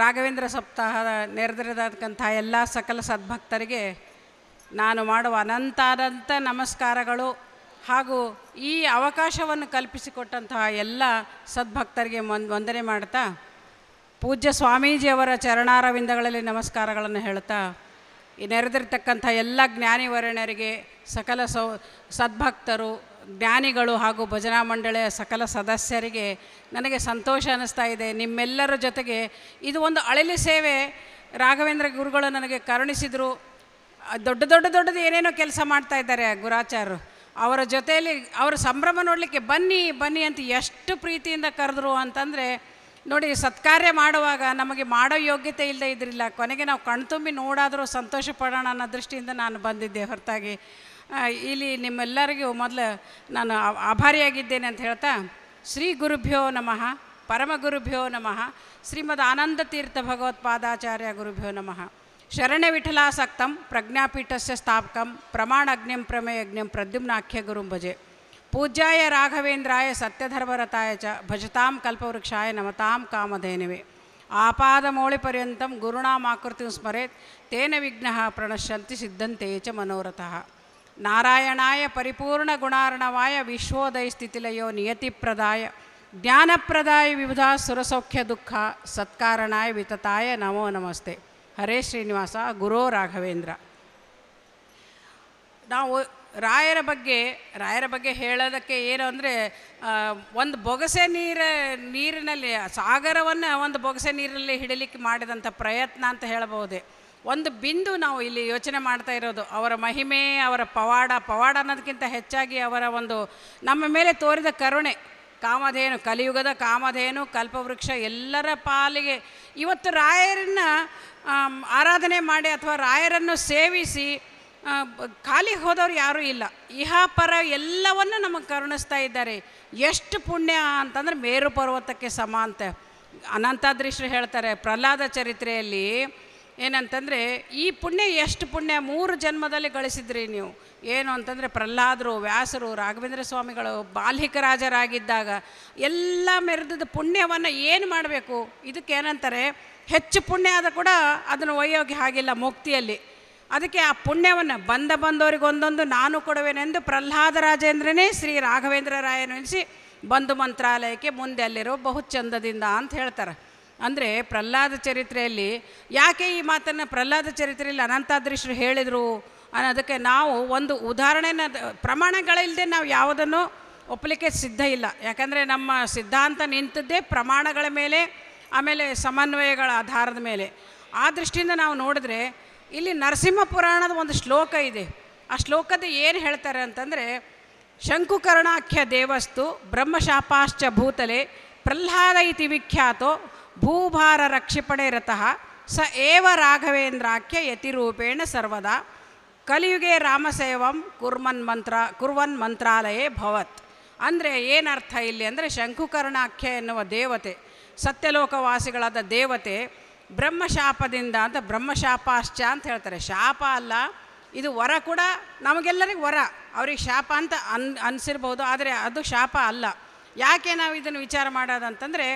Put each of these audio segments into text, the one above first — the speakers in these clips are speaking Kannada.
ರಾಘವೇಂದ್ರ ಸಪ್ತಾಹ ನೆರೆದಿರತಕ್ಕಂಥ ಎಲ್ಲ ಸಕಲ ಸದ್ಭಕ್ತರಿಗೆ ನಾನು ಮಾಡುವ ಅನಂತಾನಂತ ನಮಸ್ಕಾರಗಳು ಹಾಗೂ ಈ ಅವಕಾಶವನ್ನು ಕಲ್ಪಿಸಿಕೊಟ್ಟಂತಹ ಎಲ್ಲ ಸದ್ಭಕ್ತರಿಗೆ ವಂದನೆ ಮಾಡ್ತಾ ಪೂಜ್ಯ ಸ್ವಾಮೀಜಿಯವರ ಚರಣಾರವಿಂದಗಳಲ್ಲಿ ನಮಸ್ಕಾರಗಳನ್ನು ಹೇಳ್ತಾ ನೆರೆದಿರ್ತಕ್ಕಂಥ ಎಲ್ಲ ಜ್ಞಾನಿವರ್ಣರಿಗೆ ಸಕಲ ಸೌ ಸದ್ಭಕ್ತರು ಜ್ಞಾನಿಗಳು ಹಾಗೂ ಭಜನಾ ಮಂಡಳಿಯ ಸಕಲ ಸದಸ್ಯರಿಗೆ ನನಗೆ ಸಂತೋಷ ಅನ್ನಿಸ್ತಾ ಇದೆ ನಿಮ್ಮೆಲ್ಲರ ಜೊತೆಗೆ ಇದು ಒಂದು ಅಳಲಿ ಸೇವೆ ರಾಘವೇಂದ್ರ ಗುರುಗಳು ನನಗೆ ಕರುಣಿಸಿದರು ದೊಡ್ಡ ದೊಡ್ಡ ದೊಡ್ಡದು ಏನೇನೋ ಕೆಲಸ ಮಾಡ್ತಾ ಇದ್ದಾರೆ ಗುರಾಚಾರ್ಯರು ಅವರ ಜೊತೆಯಲ್ಲಿ ಅವರ ಸಂಭ್ರಮ ನೋಡಲಿಕ್ಕೆ ಬನ್ನಿ ಬನ್ನಿ ಅಂತ ಎಷ್ಟು ಪ್ರೀತಿಯಿಂದ ಕರೆದ್ರು ಅಂತಂದರೆ ನೋಡಿ ಸತ್ಕಾರ್ಯ ಮಾಡುವಾಗ ನಮಗೆ ಮಾಡೋ ಯೋಗ್ಯತೆ ಇಲ್ಲದೆ ಇದ್ರಿಲ್ಲ ಕೊನೆಗೆ ನಾವು ಕಣ್ತುಂಬಿ ನೋಡಾದರೂ ಸಂತೋಷ ಪಡೋಣ ಅನ್ನೋ ದೃಷ್ಟಿಯಿಂದ ನಾನು ಬಂದಿದ್ದೆ ಹೊರತಾಗಿ ಇಲ್ಲಿ ನಿಮ್ಮೆಲ್ಲರಿಗೂ ಮೊದಲು ನಾನು ಆಭಾರಿಯಾಗಿದ್ದೇನೆ ಅಂತ ಹೇಳ್ತಾ ಶ್ರೀ ಗುರುಭ್ಯೋ ನಮಃ ಪರಮ ಗುರುಭ್ಯೋ ನಮಃ ಶ್ರೀಮದ್ ಆನಂದ ತೀರ್ಥ ಭಗವತ್ಪಾದಾಚಾರ್ಯ ಗುರುಭ್ಯೋ ನಮಃ ಶರಣ್ಯ ವಿಠಲಾಸಕ್ತಂ ಪ್ರಜ್ಞಾಪೀಠಸ್ಯ ಸ್ಥಾಪಕಂ ಪ್ರಮಾಣಜ್ಞಂ ಪ್ರಮೇಯಜ್ಞಂ ಪ್ರದ್ಯುಮ್ನಾಖ್ಯ ಗುರುಂ ಭಜೆ ಪೂಜ್ಯಾಯ ರಾಘವೇಂದ್ರಾಯ ಸತ್ಯಧರ್ಮರತಾಯ ಚ ಭಜತಾಂ ಕಲ್ಪವೃಕ್ಷಾಯ ನಮತಾಂ ಕಾಮಧೇನವೆ ಆಪಾದಮೌಳಿಪರ್ಯಂತಂ ಆಕೃತಿ ಸ್ಮರೆತ್ ತೇನ ವಿಘ್ನ ಪ್ರಣಶ್ಯಂತಿ ಸಿದ್ಧಂತೆ ಚ ಮನೋರಥಃ ನಾರಾಯಣಾಯ ಪರಿಪೂರ್ಣ ಗುಣಾರ್ಣವಾಯ ವಿಶ್ವೋದಯ ಸ್ಥಿತಿಲಯೋ ನಿಯತಿಪ್ರದಾಯ ಜ್ಞಾನಪ್ರದಾಯ ವಿವಿಧ ಸುರಸೌಖ್ಯ ದುಃಖ ಸತ್ಕಾರಣಾಯ ವಿತತಾಯ ನಮೋ ನಮಸ್ತೆ ಹರೇ ಶ್ರೀನಿವಾಸ ಗುರೋ ರಾಘವೇಂದ್ರ ನಾವು ರಾಯರ ಬಗ್ಗೆ ರಾಯರ ಬಗ್ಗೆ ಹೇಳೋದಕ್ಕೆ ಏನು ಅಂದರೆ ಒಂದು ಬೊಗಸೆ ನೀರ ನೀರಿನಲ್ಲಿ ಸಾಗರವನ್ನು ಒಂದು ಬೊಗಸೆ ನೀರಿನಲ್ಲಿ ಹಿಡಲಿಕ್ಕೆ ಮಾಡಿದಂಥ ಪ್ರಯತ್ನ ಅಂತ ಹೇಳಬಹುದೇ ಒಂದು ಬಿಂದು ನಾವು ಇಲ್ಲಿ ಯೋಚನೆ ಮಾಡ್ತಾ ಇರೋದು ಅವರ ಮಹಿಮೆ ಅವರ ಪವಾಡ ಪವಾಡ ಅನ್ನೋದಕ್ಕಿಂತ ಹೆಚ್ಚಾಗಿ ಅವರ ಒಂದು ನಮ್ಮ ಮೇಲೆ ತೋರಿದ ಕರುಣೆ ಕಾಮಧೇನು ಕಲಿಯುಗದ ಕಾಮಧೇನು ಕಲ್ಪವೃಕ್ಷ ಎಲ್ಲರ ಪಾಲಿಗೆ ಇವತ್ತು ರಾಯರನ್ನ ಆರಾಧನೆ ಮಾಡಿ ಅಥವಾ ರಾಯರನ್ನು ಸೇವಿಸಿ ಖಾಲಿ ಹೋದವರು ಯಾರೂ ಇಲ್ಲ ಪರ ಎಲ್ಲವನ್ನು ನಮಗೆ ಕರುಣಿಸ್ತಾ ಇದ್ದಾರೆ ಎಷ್ಟು ಪುಣ್ಯ ಅಂತಂದರೆ ಮೇರು ಪರ್ವತಕ್ಕೆ ಸಮ ಅಂತ ಅನಂತಾದ್ರಿಶ್ರು ಹೇಳ್ತಾರೆ ಪ್ರಹ್ಲಾದ ಚರಿತ್ರೆಯಲ್ಲಿ ಏನಂತಂದರೆ ಈ ಪುಣ್ಯ ಎಷ್ಟು ಪುಣ್ಯ ಮೂರು ಜನ್ಮದಲ್ಲಿ ಗಳಿಸಿದ್ರಿ ನೀವು ಏನು ಅಂತಂದರೆ ಪ್ರಹ್ಲಾದರು ವ್ಯಾಸರು ರಾಘವೇಂದ್ರ ಸ್ವಾಮಿಗಳು ಬಾಲ್ಹಿಕ ರಾಜರಾಗಿದ್ದಾಗ ಎಲ್ಲ ಮೆರೆದದ ಪುಣ್ಯವನ್ನು ಏನು ಮಾಡಬೇಕು ಇದಕ್ಕೆ ಏನಂತಾರೆ ಹೆಚ್ಚು ಪುಣ್ಯ ಆದ ಕೂಡ ಅದನ್ನು ಒಯ್ಯೋಗಿ ಹಾಗಿಲ್ಲ ಮುಕ್ತಿಯಲ್ಲಿ ಅದಕ್ಕೆ ಆ ಪುಣ್ಯವನ್ನು ಬಂದ ಬಂದವರಿಗೆ ಒಂದೊಂದು ನಾನು ಕೊಡುವೆನೆಂದು ಪ್ರಹ್ಲಾದ ರಾಜೇಂದ್ರನೇ ಶ್ರೀ ರಾಘವೇಂದ್ರ ರಾಯನಿಸಿ ಬಂಧು ಮಂತ್ರಾಲಯಕ್ಕೆ ಮುಂದೆ ಅಲ್ಲಿರೋ ಬಹು ಚಂದದಿಂದ ಅಂತ ಹೇಳ್ತಾರೆ ಅಂದರೆ ಪ್ರಹ್ಲಾದ ಚರಿತ್ರೆಯಲ್ಲಿ ಯಾಕೆ ಈ ಮಾತನ್ನು ಪ್ರಹ್ಲಾದ ಚರಿತ್ರೆಯಲ್ಲಿ ಅನಂತಾದ್ರಿಶ್ರು ಹೇಳಿದರು ಅನ್ನೋದಕ್ಕೆ ನಾವು ಒಂದು ಉದಾಹರಣೆನ ಪ್ರಮಾಣಗಳಿಲ್ಲದೆ ನಾವು ಯಾವುದನ್ನು ಒಪ್ಪಲಿಕ್ಕೆ ಸಿದ್ಧ ಇಲ್ಲ ಯಾಕಂದರೆ ನಮ್ಮ ಸಿದ್ಧಾಂತ ನಿಂತದ್ದೇ ಪ್ರಮಾಣಗಳ ಮೇಲೆ ಆಮೇಲೆ ಸಮನ್ವಯಗಳ ಆಧಾರದ ಮೇಲೆ ಆ ದೃಷ್ಟಿಯಿಂದ ನಾವು ನೋಡಿದ್ರೆ ಇಲ್ಲಿ ನರಸಿಂಹ ಪುರಾಣದ ಒಂದು ಶ್ಲೋಕ ಇದೆ ಆ ಶ್ಲೋಕದ ಏನು ಹೇಳ್ತಾರೆ ಅಂತಂದರೆ ಶಂಕುಕರ್ಣಾಖ್ಯ ದೇವಸ್ತು ಬ್ರಹ್ಮಶಾಪಾಶ್ಚ ಭೂತಲೆ ಪ್ರಹ್ಲಾದ ಇತಿ ವಿಖ್ಯಾತೋ ಭೂಭಾರ ರಕ್ಷಿಪಣೆ ರತಃ ಸ ಏವ ರಾಘವೇಂದ್ರಾಖ್ಯ ಯತಿರೂಪೇಣ ಸರ್ವದಾ ಕಲಿಯುಗೆ ರಾಮಸೇವಂ ಕುರ್ಮನ್ ಮಂತ್ರ ಕುರ್ವನ್ ಮಂತ್ರಾಲಯೇ ಭವತ್ ಅಂದರೆ ಏನರ್ಥ ಇಲ್ಲಿ ಅಂದರೆ ಶಂಕುಕರ್ಣಾಖ್ಯ ಎನ್ನುವ ದೇವತೆ ಸತ್ಯಲೋಕವಾಸಿಗಳಾದ ದೇವತೆ ಬ್ರಹ್ಮಶಾಪದಿಂದ ಅಂತ ಬ್ರಹ್ಮಶಾಪಾಶ್ಚ ಅಂತ ಹೇಳ್ತಾರೆ ಶಾಪ ಅಲ್ಲ ಇದು ವರ ಕೂಡ ನಮಗೆಲ್ಲರಿಗೂ ವರ ಅವ್ರಿಗೆ ಶಾಪ ಅಂತ ಅನ್ ಅನಿಸಿರ್ಬೋದು ಆದರೆ ಅದು ಶಾಪ ಅಲ್ಲ ಯಾಕೆ ನಾವು ಇದನ್ನು ವಿಚಾರ ಮಾಡೋದಂತಂದರೆ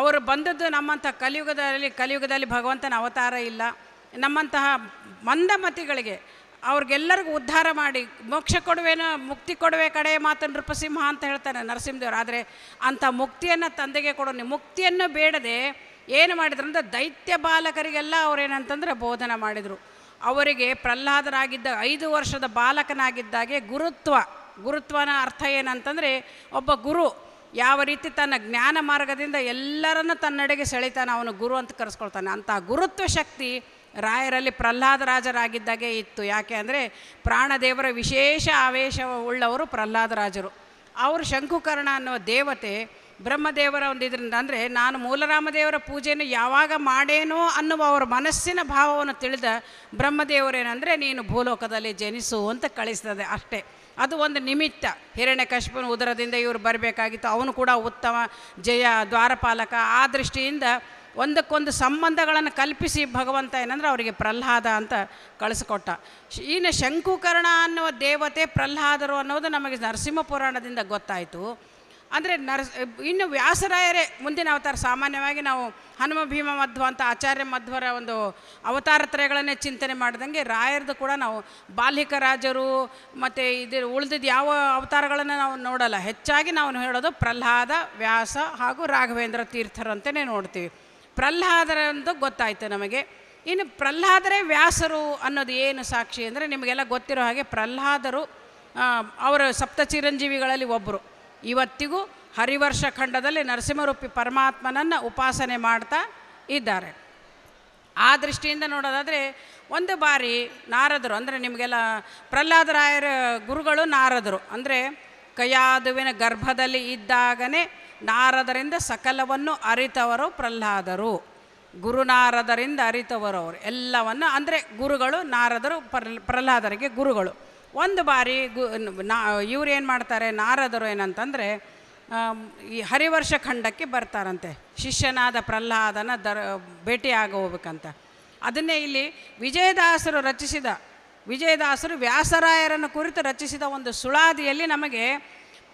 ಅವರು ಬಂದದ್ದು ನಮ್ಮಂಥ ಕಲಿಯುಗದಲ್ಲಿ ಕಲಿಯುಗದಲ್ಲಿ ಭಗವಂತನ ಅವತಾರ ಇಲ್ಲ ನಮ್ಮಂತಹ ಮಂದಮತಿಗಳಿಗೆ ಅವ್ರಿಗೆಲ್ಲರಿಗೂ ಉದ್ಧಾರ ಮಾಡಿ ಮೋಕ್ಷ ಕೊಡುವೇನೋ ಮುಕ್ತಿ ಕೊಡುವೆ ಕಡೆ ಮಾತು ನೃಪಸಿಂಹ ಅಂತ ಹೇಳ್ತಾನೆ ನರಸಿಂಹದೇವರು ಆದರೆ ಅಂಥ ಮುಕ್ತಿಯನ್ನು ತಂದೆಗೆ ಕೊಡೋಣ ಮುಕ್ತಿಯನ್ನು ಬೇಡದೆ ಏನು ಮಾಡಿದ್ರು ಅಂದರೆ ದೈತ್ಯ ಬಾಲಕರಿಗೆಲ್ಲ ಅವರೇನಂತಂದರೆ ಬೋಧನೆ ಮಾಡಿದರು ಅವರಿಗೆ ಪ್ರಹ್ಲಾದರಾಗಿದ್ದ ಐದು ವರ್ಷದ ಬಾಲಕನಾಗಿದ್ದಾಗೆ ಗುರುತ್ವ ಗುರುತ್ವನ ಅರ್ಥ ಏನಂತಂದರೆ ಒಬ್ಬ ಗುರು ಯಾವ ರೀತಿ ತನ್ನ ಜ್ಞಾನ ಮಾರ್ಗದಿಂದ ಎಲ್ಲರನ್ನು ತನ್ನಡೆಗೆ ಸೆಳಿತಾನೆ ಅವನು ಗುರು ಅಂತ ಕರೆಸ್ಕೊಳ್ತಾನೆ ಅಂತ ಗುರುತ್ವ ಶಕ್ತಿ ರಾಯರಲ್ಲಿ ಪ್ರಹ್ಲಾದರಾಜರಾಗಿದ್ದಾಗೆ ಇತ್ತು ಯಾಕೆ ಅಂದರೆ ಪ್ರಾಣದೇವರ ವಿಶೇಷ ಆವೇಶ ಪ್ರಹ್ಲಾದ ಪ್ರಹ್ಲಾದರಾಜರು ಅವರು ಶಂಕುಕರ್ಣ ಅನ್ನೋ ದೇವತೆ ಬ್ರಹ್ಮದೇವರ ಒಂದು ಇದರಿಂದ ಅಂದರೆ ನಾನು ಮೂಲರಾಮದೇವರ ಪೂಜೆಯನ್ನು ಯಾವಾಗ ಮಾಡೇನೋ ಅನ್ನುವ ಅವರ ಮನಸ್ಸಿನ ಭಾವವನ್ನು ತಿಳಿದ ಬ್ರಹ್ಮದೇವರೇನೆಂದರೆ ನೀನು ಭೂಲೋಕದಲ್ಲಿ ಜನಿಸು ಅಂತ ಕಳಿಸ್ತದೆ ಅಷ್ಟೇ ಅದು ಒಂದು ನಿಮಿತ್ತ ಹಿರಣ್ಯಕಶ್ಯಪನ ಉದರದಿಂದ ಇವರು ಬರಬೇಕಾಗಿತ್ತು ಅವನು ಕೂಡ ಉತ್ತಮ ಜಯ ದ್ವಾರಪಾಲಕ ಆ ದೃಷ್ಟಿಯಿಂದ ಒಂದಕ್ಕೊಂದು ಸಂಬಂಧಗಳನ್ನು ಕಲ್ಪಿಸಿ ಭಗವಂತ ಏನಂದ್ರೆ ಅವರಿಗೆ ಪ್ರಹ್ಲಾದ ಅಂತ ಕಳಿಸ್ಕೊಟ್ಟ ಇನ್ನು ಶಂಕುಕರ್ಣ ಅನ್ನುವ ದೇವತೆ ಪ್ರಹ್ಲಾದರು ಅನ್ನೋದು ನಮಗೆ ನರಸಿಂಹ ಪುರಾಣದಿಂದ ಗೊತ್ತಾಯಿತು ಅಂದರೆ ನರ್ಸ್ ಇನ್ನು ವ್ಯಾಸರಾಯರೇ ಮುಂದಿನ ಅವತಾರ ಸಾಮಾನ್ಯವಾಗಿ ನಾವು ಹನುಮ ಭೀಮ ಮಧ್ವ ಅಂತ ಆಚಾರ್ಯ ಮಧ್ವರ ಒಂದು ಅವತಾರ ತ್ರಯಗಳನ್ನೇ ಚಿಂತನೆ ಮಾಡ್ದಂಗೆ ರಾಯರದು ಕೂಡ ನಾವು ಬಾಲಿಕ ರಾಜರು ಮತ್ತು ಇದು ಉಳಿದಿದ್ದು ಯಾವ ಅವತಾರಗಳನ್ನು ನಾವು ನೋಡಲ್ಲ ಹೆಚ್ಚಾಗಿ ನಾವು ಹೇಳೋದು ಪ್ರಹ್ಲಾದ ವ್ಯಾಸ ಹಾಗೂ ರಾಘವೇಂದ್ರ ತೀರ್ಥರು ಅಂತಲೇ ನೋಡ್ತೀವಿ ಪ್ರಹ್ಲಾದರಂದು ಗೊತ್ತಾಯಿತು ನಮಗೆ ಇನ್ನು ಪ್ರಹ್ಲಾದರೇ ವ್ಯಾಸರು ಅನ್ನೋದು ಏನು ಸಾಕ್ಷಿ ಅಂದರೆ ನಿಮಗೆಲ್ಲ ಗೊತ್ತಿರೋ ಹಾಗೆ ಪ್ರಹ್ಲಾದರು ಅವರ ಸಪ್ತ ಚಿರಂಜೀವಿಗಳಲ್ಲಿ ಒಬ್ಬರು ಇವತ್ತಿಗೂ ಹರಿವರ್ಷ ಖಂಡದಲ್ಲಿ ನರಸಿಂಹರೂಪಿ ಪರಮಾತ್ಮನನ್ನು ಉಪಾಸನೆ ಮಾಡ್ತಾ ಇದ್ದಾರೆ ಆ ದೃಷ್ಟಿಯಿಂದ ನೋಡೋದಾದರೆ ಒಂದು ಬಾರಿ ನಾರದರು ಅಂದರೆ ನಿಮಗೆಲ್ಲ ಪ್ರಹ್ಲಾದರಾಯರ ಗುರುಗಳು ನಾರದರು ಅಂದರೆ ಕಯಾದುವಿನ ಗರ್ಭದಲ್ಲಿ ಇದ್ದಾಗನೇ ನಾರದರಿಂದ ಸಕಲವನ್ನು ಅರಿತವರು ಪ್ರಹ್ಲಾದರು ಗುರುನಾರದರಿಂದ ಅರಿತವರು ಅವರು ಎಲ್ಲವನ್ನು ಅಂದರೆ ಗುರುಗಳು ನಾರದರು ಪ್ರಹ್ಲಾದರಿಗೆ ಗುರುಗಳು ಒಂದು ಬಾರಿ ಗು ನಾ ಇವ್ರು ಏನು ಮಾಡ್ತಾರೆ ನಾರದರು ಏನಂತಂದರೆ ಈ ಹರಿವರ್ಷ ಖಂಡಕ್ಕೆ ಬರ್ತಾರಂತೆ ಶಿಷ್ಯನಾದ ಪ್ರಹ್ಲಾದನ ದರ ಭೇಟಿ ಹೋಗ್ಬೇಕಂತ ಅದನ್ನೇ ಇಲ್ಲಿ ವಿಜಯದಾಸರು ರಚಿಸಿದ ವಿಜಯದಾಸರು ವ್ಯಾಸರಾಯರನ್ನು ಕುರಿತು ರಚಿಸಿದ ಒಂದು ಸುಳಾದಿಯಲ್ಲಿ ನಮಗೆ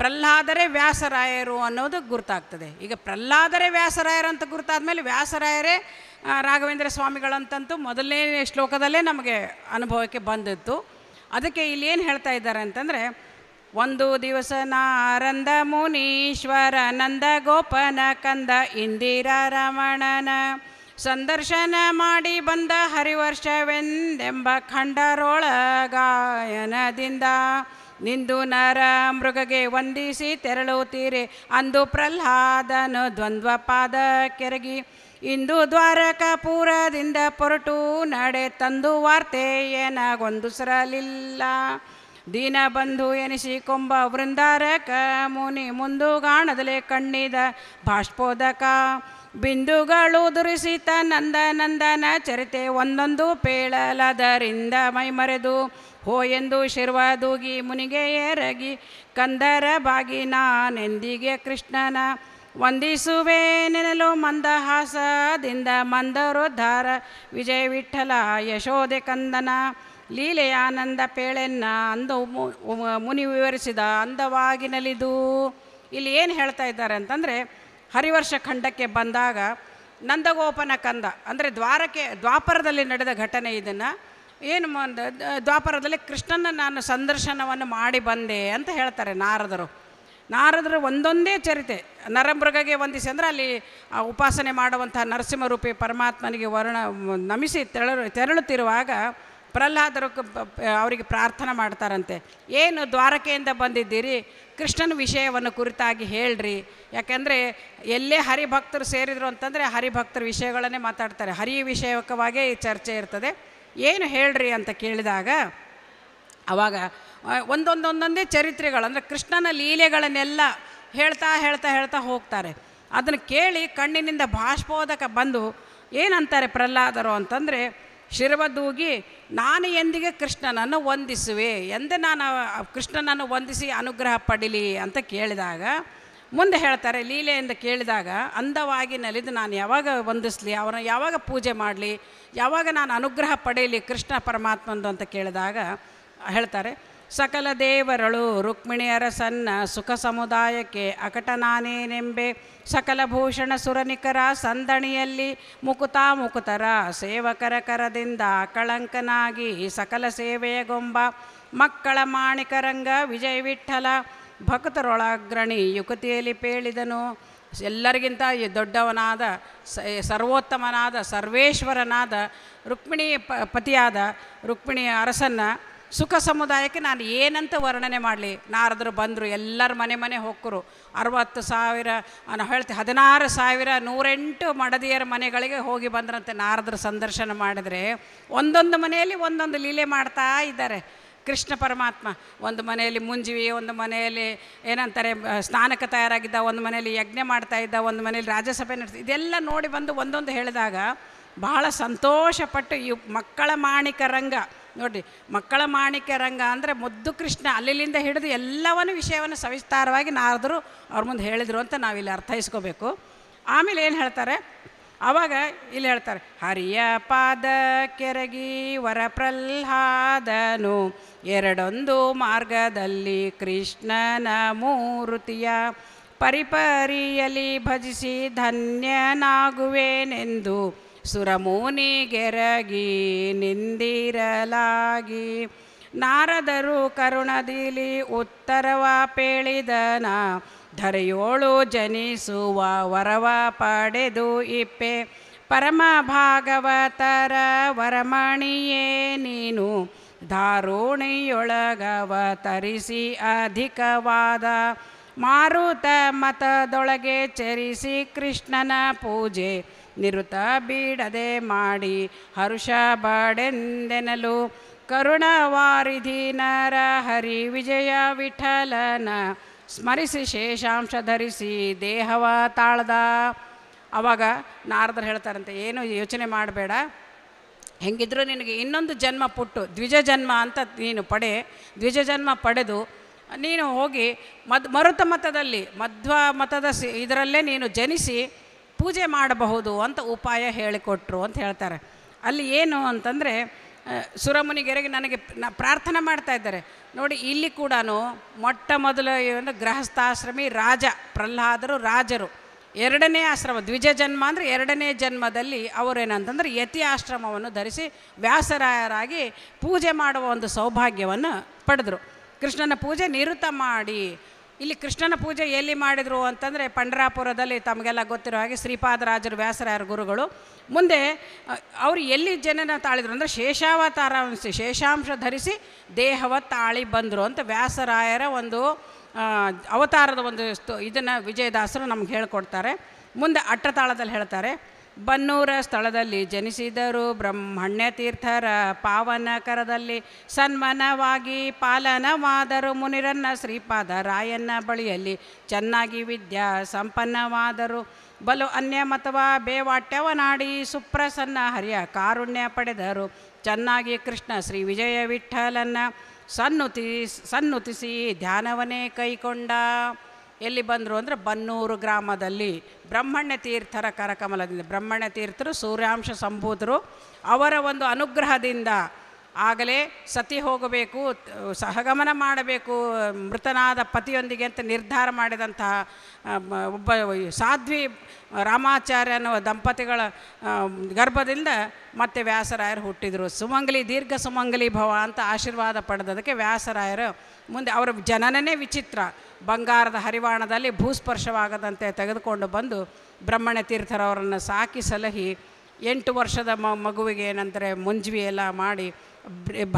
ಪ್ರಹ್ಲಾದರೇ ವ್ಯಾಸರಾಯರು ಅನ್ನೋದು ಗುರುತಾಗ್ತದೆ ಈಗ ಪ್ರಹ್ಲಾದರೇ ವ್ಯಾಸರಾಯರಂತ ಗುರುತಾದ ಮೇಲೆ ವ್ಯಾಸರಾಯರೇ ರಾಘವೇಂದ್ರ ಸ್ವಾಮಿಗಳಂತಂತೂ ಮೊದಲನೇ ಶ್ಲೋಕದಲ್ಲೇ ನಮಗೆ ಅನುಭವಕ್ಕೆ ಬಂದಿತ್ತು ಅದಕ್ಕೆ ಇಲ್ಲಿ ಏನು ಹೇಳ್ತಾ ಇದ್ದಾರೆ ಅಂತಂದರೆ ಒಂದು ದಿವಸ ನಾರಂದ ಮುನೀಶ್ವರ ನಂದ ಗೋಪನ ಕಂದ ಇಂದಿರಾ ರಮಣನ ಸಂದರ್ಶನ ಮಾಡಿ ಬಂದ ಹರಿವರ್ಷವೆಂದೆಂಬ ಖಂಡರೋಳ ಗಾಯನದಿಂದ ನಿಂದು ನರ ಮೃಗಗೆ ವಂದಿಸಿ ತೆರಳುತ್ತೀರಿ ಅಂದು ಪ್ರಹ್ಲಾದನು ದ್ವಂದ್ವ ಪಾದ ಕೆರಗಿ ಇಂದು ದ್ವಾರಕಾಪುರದಿಂದ ಪೊರಟು ನಡೆ ತಂದು ವಾರ್ತೆ ಏನಾಗೊಂದುಸರಲಿಲ್ಲ ದೀನ ಬಂಧು ಕೊಂಬ ವೃಂದಾರಕ ಮುನಿ ಮುಂದು ಗಾಣದಲೆ ಕಣ್ಣಿದ ಬಾಷ್ಪೋದಕ ಬಿಂದುಗಳು ದುರಿಸಿತ ನಂದ ನಂದನ ಚರಿತೆ ಒಂದೊಂದು ಪೇಳಲದರಿಂದ ಮೈಮರೆದು ಹೋ ಎಂದು ಶಿರ್ವಾದೂಗಿ ಮುನಿಗೆ ಎರಗಿ ಕಂದರ ಬಾಗಿ ನಾನೆಂದಿಗೆ ಕೃಷ್ಣನ ವಂದಿಸುವೆ ನೆನಲು ಮಂದಹಾಸದಿಂದ ಮಂದರೋದ್ಧಾರ ವಿಜಯ ವಿಠಲ ಯಶೋಧೆ ಕಂದನ ಲೀಲೆಯ ಆನಂದ ಪೇಳೆನ್ನ ಅಂದ ಮುನಿ ವಿವರಿಸಿದ ಅಂದವಾಗಿ ನಲಿದು ಇಲ್ಲಿ ಏನು ಹೇಳ್ತಾ ಇದ್ದಾರೆ ಅಂತಂದರೆ ಹರಿವರ್ಷ ಖಂಡಕ್ಕೆ ಬಂದಾಗ ನಂದಗೋಪನ ಕಂದ ಅಂದರೆ ದ್ವಾರಕ್ಕೆ ದ್ವಾಪರದಲ್ಲಿ ನಡೆದ ಘಟನೆ ಇದನ್ನು ಏನು ದ್ವಾಪರದಲ್ಲಿ ಕೃಷ್ಣನ ನಾನು ಸಂದರ್ಶನವನ್ನು ಮಾಡಿ ಬಂದೆ ಅಂತ ಹೇಳ್ತಾರೆ ನಾರದರು ನಾರದರ ಒಂದೊಂದೇ ಚರಿತೆ ನರಮೃಗಗೆ ವಂದಿಸಿ ಅಂದರೆ ಅಲ್ಲಿ ಉಪಾಸನೆ ಮಾಡುವಂಥ ನರಸಿಂಹರೂಪಿ ಪರಮಾತ್ಮನಿಗೆ ವರ್ಣ ನಮಿಸಿ ತೆರಳು ತೆರಳುತ್ತಿರುವಾಗ ಪ್ರಹ್ಲಾದರು ಅವರಿಗೆ ಪ್ರಾರ್ಥನೆ ಮಾಡ್ತಾರಂತೆ ಏನು ದ್ವಾರಕೆಯಿಂದ ಬಂದಿದ್ದೀರಿ ಕೃಷ್ಣನ ವಿಷಯವನ್ನು ಕುರಿತಾಗಿ ಹೇಳ್ರಿ ಯಾಕೆಂದರೆ ಎಲ್ಲೇ ಹರಿಭಕ್ತರು ಸೇರಿದರು ಅಂತಂದರೆ ಹರಿಭಕ್ತರ ವಿಷಯಗಳನ್ನೇ ಮಾತಾಡ್ತಾರೆ ಹರಿ ವಿಷಯಕವಾಗೇ ಈ ಚರ್ಚೆ ಇರ್ತದೆ ಏನು ಹೇಳ್ರಿ ಅಂತ ಕೇಳಿದಾಗ ಆವಾಗ ಒಂದೊಂದೊಂದೊಂದೇ ಚರಿತ್ರೆಗಳು ಅಂದರೆ ಕೃಷ್ಣನ ಲೀಲೆಗಳನ್ನೆಲ್ಲ ಹೇಳ್ತಾ ಹೇಳ್ತಾ ಹೇಳ್ತಾ ಹೋಗ್ತಾರೆ ಅದನ್ನು ಕೇಳಿ ಕಣ್ಣಿನಿಂದ ಭಾಷ್ಪೋದಕ ಬಂದು ಏನಂತಾರೆ ಪ್ರಹ್ಲಾದರು ಅಂತಂದರೆ ಶಿರವದೂಗಿ ನಾನು ಎಂದಿಗೆ ಕೃಷ್ಣನನ್ನು ವಂದಿಸುವೆ ಎಂದೇ ನಾನು ಕೃಷ್ಣನನ್ನು ವಂದಿಸಿ ಅನುಗ್ರಹ ಪಡೀಲಿ ಅಂತ ಕೇಳಿದಾಗ ಮುಂದೆ ಹೇಳ್ತಾರೆ ಲೀಲೆ ಎಂದು ಕೇಳಿದಾಗ ಅಂದವಾಗಿ ನಲಿದು ನಾನು ಯಾವಾಗ ವಂದಿಸಲಿ ಅವನ ಯಾವಾಗ ಪೂಜೆ ಮಾಡಲಿ ಯಾವಾಗ ನಾನು ಅನುಗ್ರಹ ಪಡೆಯಲಿ ಕೃಷ್ಣ ಪರಮಾತ್ಮಂದು ಅಂತ ಕೇಳಿದಾಗ ಹೇಳ್ತಾರೆ ಸಕಲ ದೇವರಳು ರುಕ್ಮಿಣಿಯರಸನ್ನ ಸುಖ ಸಮುದಾಯಕ್ಕೆ ಅಕಟನಾನೇನೆಂಬೆ ಸಕಲ ಭೂಷಣ ಸುರನಿಕರ ಸಂದಣಿಯಲ್ಲಿ ಮುಕುತಾ ಮುಕುತರ ಸೇವಕರ ಕರದಿಂದ ಕಳಂಕನಾಗಿ ಸಕಲ ಸೇವೆಯ ಗೊಂಬ ಮಕ್ಕಳ ಮಾಣಿಕರಂಗ ವಿಜಯ ವಿಠಲ ಭಕ್ತರೊಳಗ್ರಣಿ ಯುಕತಿಯಲ್ಲಿ ಪೇಳಿದನು ಎಲ್ಲರಿಗಿಂತ ದೊಡ್ಡವನಾದ ಸರ್ವೋತ್ತಮನಾದ ಸರ್ವೇಶ್ವರನಾದ ರುಕ್ಮಿಣಿ ಪತಿಯಾದ ರುಕ್ಮಿಣಿಯ ಅರಸನ್ನ ಸುಖ ಸಮುದಾಯಕ್ಕೆ ನಾನು ಏನಂತ ವರ್ಣನೆ ಮಾಡಲಿ ನಾರದರು ಬಂದರು ಎಲ್ಲರ ಮನೆ ಮನೆ ಹೊಕ್ಕರು ಅರವತ್ತು ಸಾವಿರ ನಾನು ಹೇಳ್ತೀವಿ ಹದಿನಾರು ಸಾವಿರ ನೂರೆಂಟು ಮಡದಿಯರ ಮನೆಗಳಿಗೆ ಹೋಗಿ ಬಂದ್ರಂತೆ ನಾರದರು ಸಂದರ್ಶನ ಮಾಡಿದರೆ ಒಂದೊಂದು ಮನೆಯಲ್ಲಿ ಒಂದೊಂದು ಲೀಲೆ ಮಾಡ್ತಾ ಇದ್ದಾರೆ ಕೃಷ್ಣ ಪರಮಾತ್ಮ ಒಂದು ಮನೆಯಲ್ಲಿ ಮುಂಜಿವಿ ಒಂದು ಮನೆಯಲ್ಲಿ ಏನಂತಾರೆ ಸ್ನಾನಕ್ಕೆ ತಯಾರಾಗಿದ್ದ ಒಂದು ಮನೆಯಲ್ಲಿ ಯಜ್ಞ ಮಾಡ್ತಾ ಇದ್ದ ಒಂದು ಮನೆಯಲ್ಲಿ ರಾಜ್ಯಸಭೆ ನಡೆಸಿ ಇದೆಲ್ಲ ನೋಡಿ ಬಂದು ಒಂದೊಂದು ಹೇಳಿದಾಗ ಬಹಳ ಸಂತೋಷಪಟ್ಟು ಈ ಮಕ್ಕಳ ಮಾಣಿಕ ರಂಗ ನೋಡಿರಿ ಮಕ್ಕಳ ಮಾಣಿಕ್ಯ ರಂಗ ಅಂದರೆ ಮುದ್ದು ಕೃಷ್ಣ ಅಲ್ಲಿಂದ ಹಿಡಿದು ಎಲ್ಲವನ್ನು ವಿಷಯವನ್ನು ಸವಿಸ್ತಾರವಾಗಿ ನಾರದರು ಅವ್ರ ಮುಂದೆ ಹೇಳಿದರು ಅಂತ ನಾವಿಲ್ಲಿ ಅರ್ಥೈಸ್ಕೋಬೇಕು ಆಮೇಲೆ ಏನು ಹೇಳ್ತಾರೆ ಆವಾಗ ಇಲ್ಲಿ ಹೇಳ್ತಾರೆ ಹರಿಯ ಪಾದ ಕೆರಗಿ ವರ ಪ್ರಹ್ಲಾದನು ಎರಡೊಂದು ಮಾರ್ಗದಲ್ಲಿ ಕೃಷ್ಣನ ಮೂರ್ತಿಯ ಪರಿಪರಿಯಲಿ ಭಜಿಸಿ ಧನ್ಯನಾಗುವೇನೆಂದು ಸುರಮೂನಿಗೆರಗಿ ನಿಂದಿರಲಾಗಿ ನಾರದರು ಕರುಣದಿಲಿ ಉತ್ತರವ ಪೇಳಿದನ ಧರೆಯೋಳು ಜನಿಸುವ ವರವ ಪಡೆದು ಇಪ್ಪೆ ಪರಮ ಭಾಗವತರ ವರಮಣಿಯೇ ನೀನು ತರಿಸಿ ಅಧಿಕವಾದ ಮಾರುತ ಮತದೊಳಗೆ ಚರಿಸಿ ಕೃಷ್ಣನ ಪೂಜೆ ನಿರುತ ಬೀಡದೆ ಮಾಡಿ ಹರುಷ ಬಾಡೆಂದೆನಲು ಕರುಣವಾರಿಧೀನರ ಹರಿ ವಿಜಯ ವಿಠಲನ ಸ್ಮರಿಸಿ ಶೇಷಾಂಶ ಧರಿಸಿ ದೇಹವ ತಾಳ್ದ ಅವಾಗ ನಾರದರು ಹೇಳ್ತಾರಂತೆ ಏನು ಯೋಚನೆ ಮಾಡಬೇಡ ಹೆಂಗಿದ್ರೂ ನಿನಗೆ ಇನ್ನೊಂದು ಜನ್ಮ ಪುಟ್ಟು ದ್ವಿಜ ಜನ್ಮ ಅಂತ ನೀನು ಪಡೆ ದ್ವಿಜ ಜನ್ಮ ಪಡೆದು ನೀನು ಹೋಗಿ ಮದ್ ಮರುತ ಮತದಲ್ಲಿ ಮಧ್ವ ಮತದ ಸಿ ಇದರಲ್ಲೇ ನೀನು ಜನಿಸಿ ಪೂಜೆ ಮಾಡಬಹುದು ಅಂತ ಉಪಾಯ ಹೇಳಿಕೊಟ್ರು ಅಂತ ಹೇಳ್ತಾರೆ ಅಲ್ಲಿ ಏನು ಅಂತಂದರೆ ಸುರಮುನಿಗೆರೆಗೆ ನನಗೆ ನ ಪ್ರಾರ್ಥನೆ ಮಾಡ್ತಾ ಇದ್ದಾರೆ ನೋಡಿ ಇಲ್ಲಿ ಕೂಡ ಮೊಟ್ಟ ಮೊದಲ ಒಂದು ಗೃಹಸ್ಥಾಶ್ರಮಿ ರಾಜ ಪ್ರಹ್ಲಾದರು ರಾಜರು ಎರಡನೇ ಆಶ್ರಮ ದ್ವಿಜ ಜನ್ಮ ಅಂದರೆ ಎರಡನೇ ಜನ್ಮದಲ್ಲಿ ಅವರೇನಂತಂದರೆ ಯತಿ ಆಶ್ರಮವನ್ನು ಧರಿಸಿ ವ್ಯಾಸರಾಯರಾಗಿ ಪೂಜೆ ಮಾಡುವ ಒಂದು ಸೌಭಾಗ್ಯವನ್ನು ಪಡೆದರು ಕೃಷ್ಣನ ಪೂಜೆ ನಿವೃತ್ತ ಮಾಡಿ ಇಲ್ಲಿ ಕೃಷ್ಣನ ಪೂಜೆ ಎಲ್ಲಿ ಮಾಡಿದರು ಅಂತಂದರೆ ಪಂಡರಾಪುರದಲ್ಲಿ ತಮಗೆಲ್ಲ ಗೊತ್ತಿರೋ ಹಾಗೆ ಶ್ರೀಪಾದರಾಜರು ವ್ಯಾಸರಾಯರ ಗುರುಗಳು ಮುಂದೆ ಅವರು ಎಲ್ಲಿ ಜನನ ತಾಳಿದರು ಅಂದರೆ ಶೇಷಾವತಾರ ಶೇಷಾಂಶ ಧರಿಸಿ ದೇಹವ ತಾಳಿ ಬಂದರು ಅಂತ ವ್ಯಾಸರಾಯರ ಒಂದು ಅವತಾರದ ಒಂದು ಇದನ್ನು ವಿಜಯದಾಸರು ನಮ್ಗೆ ಹೇಳ್ಕೊಡ್ತಾರೆ ಮುಂದೆ ಅಟ್ಟತಾಳದಲ್ಲಿ ಹೇಳ್ತಾರೆ ಬನ್ನೂರ ಸ್ಥಳದಲ್ಲಿ ಜನಿಸಿದರು ಬ್ರಹ್ಮಣ್ಯ ಪಾವನ ಕರದಲ್ಲಿ ಸನ್ಮಾನವಾಗಿ ಪಾಲನವಾದರು ಮುನಿರನ್ನ ಶ್ರೀಪಾದ ರಾಯಣ್ಣ ಬಳಿಯಲ್ಲಿ ಚೆನ್ನಾಗಿ ವಿದ್ಯಾ ಸಂಪನ್ನವಾದರು ಬಲು ಅನ್ಯ ಅಥವಾ ಬೇವಾಟ್ಯವನಾಡಿ ಸುಪ್ರಸನ್ನ ಹರಿಯ ಕಾರುಣ್ಯ ಪಡೆದರು ಚೆನ್ನಾಗಿ ಕೃಷ್ಣ ಶ್ರೀ ವಿಜಯ ವಿಠಲನ್ನ ಸನ್ನುತಿ ಸನ್ನುತಿಸಿ ಧ್ಯಾನವನೇ ಕೈಕೊಂಡ ಎಲ್ಲಿ ಬಂದರು ಅಂದರೆ ಬನ್ನೂರು ಗ್ರಾಮದಲ್ಲಿ ಬ್ರಹ್ಮಣ್ಯ ತೀರ್ಥರ ಕರಕಮಲದಿಂದ ಬ್ರಹ್ಮಣ್ಯ ತೀರ್ಥರು ಸೂರ್ಯಾಂಶ ಸಂಭೂತರು ಅವರ ಒಂದು ಅನುಗ್ರಹದಿಂದ ಆಗಲೇ ಸತಿ ಹೋಗಬೇಕು ಸಹಗಮನ ಮಾಡಬೇಕು ಮೃತನಾದ ಪತಿಯೊಂದಿಗೆ ಅಂತ ನಿರ್ಧಾರ ಮಾಡಿದಂತಹ ಒಬ್ಬ ಸಾಧ್ವಿ ರಾಮಾಚಾರ್ಯ ಅನ್ನುವ ದಂಪತಿಗಳ ಗರ್ಭದಿಂದ ಮತ್ತೆ ವ್ಯಾಸರಾಯರು ಹುಟ್ಟಿದರು ಸುಮಂಗಲಿ ದೀರ್ಘ ಸುಮಂಗಲಿ ಭವ ಅಂತ ಆಶೀರ್ವಾದ ಪಡೆದದಕ್ಕೆ ವ್ಯಾಸರಾಯರು ಮುಂದೆ ಅವರ ಜನನೇ ವಿಚಿತ್ರ ಬಂಗಾರದ ಹರಿವಾಣದಲ್ಲಿ ಭೂಸ್ಪರ್ಶವಾಗದಂತೆ ತೆಗೆದುಕೊಂಡು ಬಂದು ಬ್ರಹ್ಮಣ್ಯ ತೀರ್ಥರವರನ್ನು ಸಾಕಿ ಸಲಹಿ ಎಂಟು ವರ್ಷದ ಮ ಮಗುವಿಗೆ ಏನಂದರೆ ಮುಂಜ್ವಿ ಎಲ್ಲ ಮಾಡಿ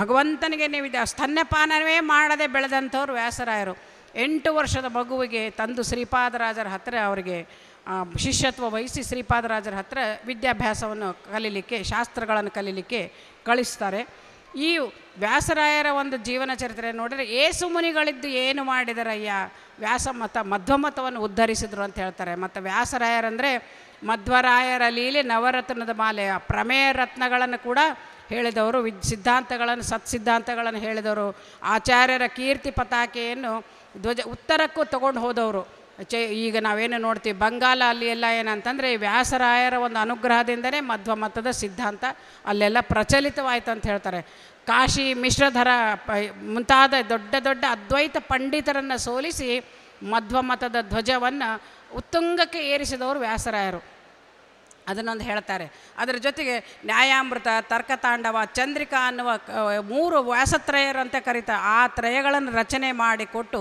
ಭಗವಂತನಿಗೆ ನೀವು ಸ್ತನ್ಯಪಾನವೇ ಮಾಡದೆ ಬೆಳೆದಂಥವ್ರು ವ್ಯಾಸರಾಯರು ಎಂಟು ವರ್ಷದ ಮಗುವಿಗೆ ತಂದು ಶ್ರೀಪಾದರಾಜರ ಹತ್ತಿರ ಅವರಿಗೆ ಶಿಷ್ಯತ್ವ ವಹಿಸಿ ಶ್ರೀಪಾದರಾಜರ ಹತ್ತಿರ ವಿದ್ಯಾಭ್ಯಾಸವನ್ನು ಕಲೀಲಿಕ್ಕೆ ಶಾಸ್ತ್ರಗಳನ್ನು ಕಲೀಲಿಕ್ಕೆ ಕಳಿಸ್ತಾರೆ ಈ ವ್ಯಾಸರಾಯರ ಒಂದು ಜೀವನ ಚರಿತ್ರೆ ನೋಡಿದರೆ ಏಸು ಮುನಿಗಳಿದ್ದು ಏನು ಮಾಡಿದರಯ್ಯ ವ್ಯಾಸ ಮತ ಮಧ್ವಮತವನ್ನು ಉದ್ಧರಿಸಿದರು ಅಂತ ಹೇಳ್ತಾರೆ ಮತ್ತು ವ್ಯಾಸರಾಯರಂದರೆ ಮಧ್ವರಾಯರ ಲೀಲೆ ನವರತ್ನದ ಮಾಲೆ ಪ್ರಮೇಯ ರತ್ನಗಳನ್ನು ಕೂಡ ಹೇಳಿದವರು ವಿ ಸಿದ್ಧಾಂತಗಳನ್ನು ಸತ್ಸಿದ್ಧಾಂತಗಳನ್ನು ಹೇಳಿದವರು ಆಚಾರ್ಯರ ಕೀರ್ತಿ ಪತಾಕೆಯನ್ನು ಧ್ವಜ ಉತ್ತರಕ್ಕೂ ತಗೊಂಡು ಹೋದವರು ಚೈ ಈಗ ನಾವೇನು ನೋಡ್ತೀವಿ ಬಂಗಾಲ ಅಲ್ಲಿ ಎಲ್ಲ ಏನಂತಂದರೆ ಈ ವ್ಯಾಸರಾಯರ ಒಂದು ಅನುಗ್ರಹದಿಂದಲೇ ಮಧ್ವ ಮತದ ಸಿದ್ಧಾಂತ ಅಲ್ಲೆಲ್ಲ ಪ್ರಚಲಿತವಾಯಿತು ಅಂತ ಹೇಳ್ತಾರೆ ಕಾಶಿ ಮಿಶ್ರಧರ ಮುಂತಾದ ದೊಡ್ಡ ದೊಡ್ಡ ಅದ್ವೈತ ಪಂಡಿತರನ್ನು ಸೋಲಿಸಿ ಮಧ್ವ ಮತದ ಧ್ವಜವನ್ನು ಉತ್ತುಂಗಕ್ಕೆ ಏರಿಸಿದವರು ವ್ಯಾಸರಾಯರು ಅದನ್ನೊಂದು ಹೇಳ್ತಾರೆ ಅದರ ಜೊತೆಗೆ ನ್ಯಾಯಾಮೃತ ತರ್ಕತಾಂಡವ ಚಂದ್ರಿಕಾ ಅನ್ನುವ ಮೂರು ವ್ಯಾಸತ್ರಯರಂತೆ ಕರೀತಾರೆ ಆ ತ್ರಯಗಳನ್ನು ರಚನೆ ಮಾಡಿಕೊಟ್ಟು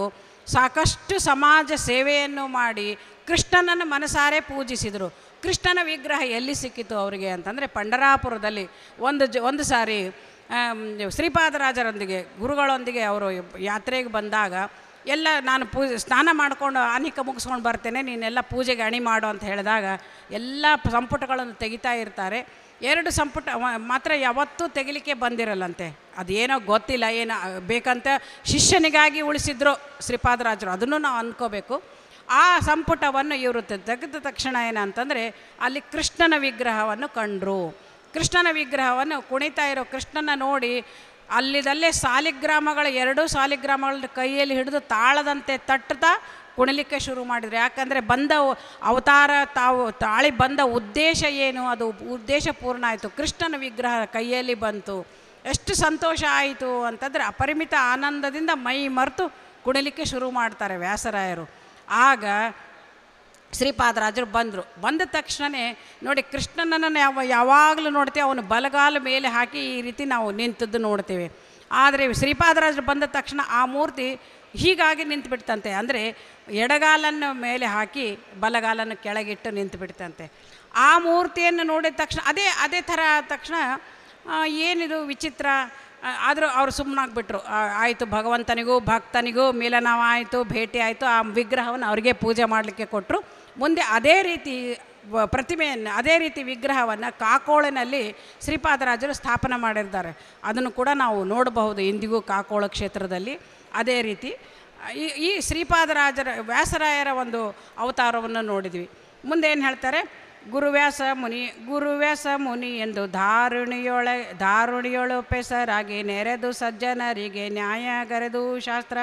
ಸಾಕಷ್ಟು ಸಮಾಜ ಸೇವೆಯನ್ನು ಮಾಡಿ ಕೃಷ್ಣನನ್ನು ಮನಸಾರೆ ಪೂಜಿಸಿದರು ಕೃಷ್ಣನ ವಿಗ್ರಹ ಎಲ್ಲಿ ಸಿಕ್ಕಿತು ಅವರಿಗೆ ಅಂತಂದರೆ ಪಂಡರಾಪುರದಲ್ಲಿ ಒಂದು ಜ ಒಂದು ಸಾರಿ ಶ್ರೀಪಾದರಾಜರೊಂದಿಗೆ ಗುರುಗಳೊಂದಿಗೆ ಅವರು ಯಾತ್ರೆಗೆ ಬಂದಾಗ ಎಲ್ಲ ನಾನು ಪೂಜೆ ಸ್ನಾನ ಮಾಡಿಕೊಂಡು ಆನಿಕ ಮುಗಿಸ್ಕೊಂಡು ಬರ್ತೇನೆ ನೀನೆಲ್ಲ ಪೂಜೆಗೆ ಅಣಿ ಮಾಡು ಅಂತ ಹೇಳಿದಾಗ ಎಲ್ಲ ಸಂಪುಟಗಳನ್ನು ತೆಗಿತಾ ಇರ್ತಾರೆ ಎರಡು ಸಂಪುಟ ಮಾತ್ರ ಯಾವತ್ತೂ ತೆಗಿಲಿಕ್ಕೆ ಬಂದಿರಲ್ಲಂತೆ ಅದೇನೋ ಗೊತ್ತಿಲ್ಲ ಏನೋ ಬೇಕಂತ ಶಿಷ್ಯನಿಗಾಗಿ ಉಳಿಸಿದ್ರು ಶ್ರೀಪಾದರಾಜರು ಅದನ್ನು ನಾವು ಅಂದ್ಕೋಬೇಕು ಆ ಸಂಪುಟವನ್ನು ಇವರು ತೆಗೆದ ತಕ್ಷಣ ಏನಂತಂದರೆ ಅಲ್ಲಿ ಕೃಷ್ಣನ ವಿಗ್ರಹವನ್ನು ಕಂಡರು ಕೃಷ್ಣನ ವಿಗ್ರಹವನ್ನು ಕುಣಿತಾ ಇರೋ ಕೃಷ್ಣನ ನೋಡಿ ಅಲ್ಲಿದಲ್ಲೇ ಸಾಲಿಗ್ರಾಮಗಳ ಎರಡೂ ಸಾಲಿಗ್ರಾಮಗಳ ಕೈಯಲ್ಲಿ ಹಿಡಿದು ತಾಳದಂತೆ ತಟ್ಟುತ್ತಾ ಕುಣಲಿಕ್ಕೆ ಶುರು ಮಾಡಿದರು ಯಾಕಂದರೆ ಬಂದ ಅವತಾರ ತಾವು ತಾಳಿ ಬಂದ ಉದ್ದೇಶ ಏನು ಅದು ಉದ್ದೇಶ ಪೂರ್ಣ ಆಯಿತು ಕೃಷ್ಣನ ವಿಗ್ರಹ ಕೈಯಲ್ಲಿ ಬಂತು ಎಷ್ಟು ಸಂತೋಷ ಆಯಿತು ಅಂತಂದರೆ ಅಪರಿಮಿತ ಆನಂದದಿಂದ ಮೈ ಮರೆತು ಕುಣಲಿಕ್ಕೆ ಶುರು ಮಾಡ್ತಾರೆ ವ್ಯಾಸರಾಯರು ಆಗ ಶ್ರೀಪಾದರಾಜರು ಬಂದರು ಬಂದ ತಕ್ಷಣವೇ ನೋಡಿ ಕೃಷ್ಣನನ್ನು ಯಾವ ಯಾವಾಗಲೂ ನೋಡ್ತೀವಿ ಅವನು ಬಲಗಾಲ ಮೇಲೆ ಹಾಕಿ ಈ ರೀತಿ ನಾವು ನಿಂತದ್ದು ನೋಡ್ತೇವೆ ಆದರೆ ಶ್ರೀಪಾದರಾಜರು ಬಂದ ತಕ್ಷಣ ಆ ಮೂರ್ತಿ ಹೀಗಾಗಿ ನಿಂತುಬಿಡ್ತಂತೆ ಅಂದರೆ ಎಡಗಾಲನ್ನು ಮೇಲೆ ಹಾಕಿ ಬಲಗಾಲನ್ನು ಕೆಳಗಿಟ್ಟು ಬಿಡ್ತಂತೆ ಆ ಮೂರ್ತಿಯನ್ನು ನೋಡಿದ ತಕ್ಷಣ ಅದೇ ಅದೇ ಥರ ಆದ ತಕ್ಷಣ ಏನಿದು ವಿಚಿತ್ರ ಆದರೂ ಅವರು ಸುಮ್ಮನಾಗ್ಬಿಟ್ರು ಆಯಿತು ಭಗವಂತನಿಗೂ ಭಕ್ತನಿಗೂ ಮಿಲನವಾಯಿತು ಭೇಟಿ ಆಯಿತು ಆ ವಿಗ್ರಹವನ್ನು ಅವ್ರಿಗೆ ಪೂಜೆ ಮಾಡಲಿಕ್ಕೆ ಕೊಟ್ಟರು ಮುಂದೆ ಅದೇ ರೀತಿ ಪ್ರತಿಮೆಯನ್ನು ಅದೇ ರೀತಿ ವಿಗ್ರಹವನ್ನು ಕಾಕೋಳನಲ್ಲಿ ಶ್ರೀಪಾದರಾಜರು ಸ್ಥಾಪನೆ ಮಾಡಿರ್ತಾರೆ ಅದನ್ನು ಕೂಡ ನಾವು ನೋಡಬಹುದು ಇಂದಿಗೂ ಕಾಕೋಳ ಕ್ಷೇತ್ರದಲ್ಲಿ ಅದೇ ರೀತಿ ಈ ಈ ಶ್ರೀಪಾದರಾಜರ ವ್ಯಾಸರಾಯರ ಒಂದು ಅವತಾರವನ್ನು ನೋಡಿದ್ವಿ ಮುಂದೇನು ಹೇಳ್ತಾರೆ ಗುರುವ್ಯಾಸ ಮುನಿ ಗುರುವ್ಯಾಸ ಮುನಿ ಎಂದು ಧಾರುಣಿಯೊಳು ಪೆಸರಾಗಿ ನೆರೆದು ಸಜ್ಜನರಿಗೆ ನ್ಯಾಯ ಕರೆದು ಶಾಸ್ತ್ರ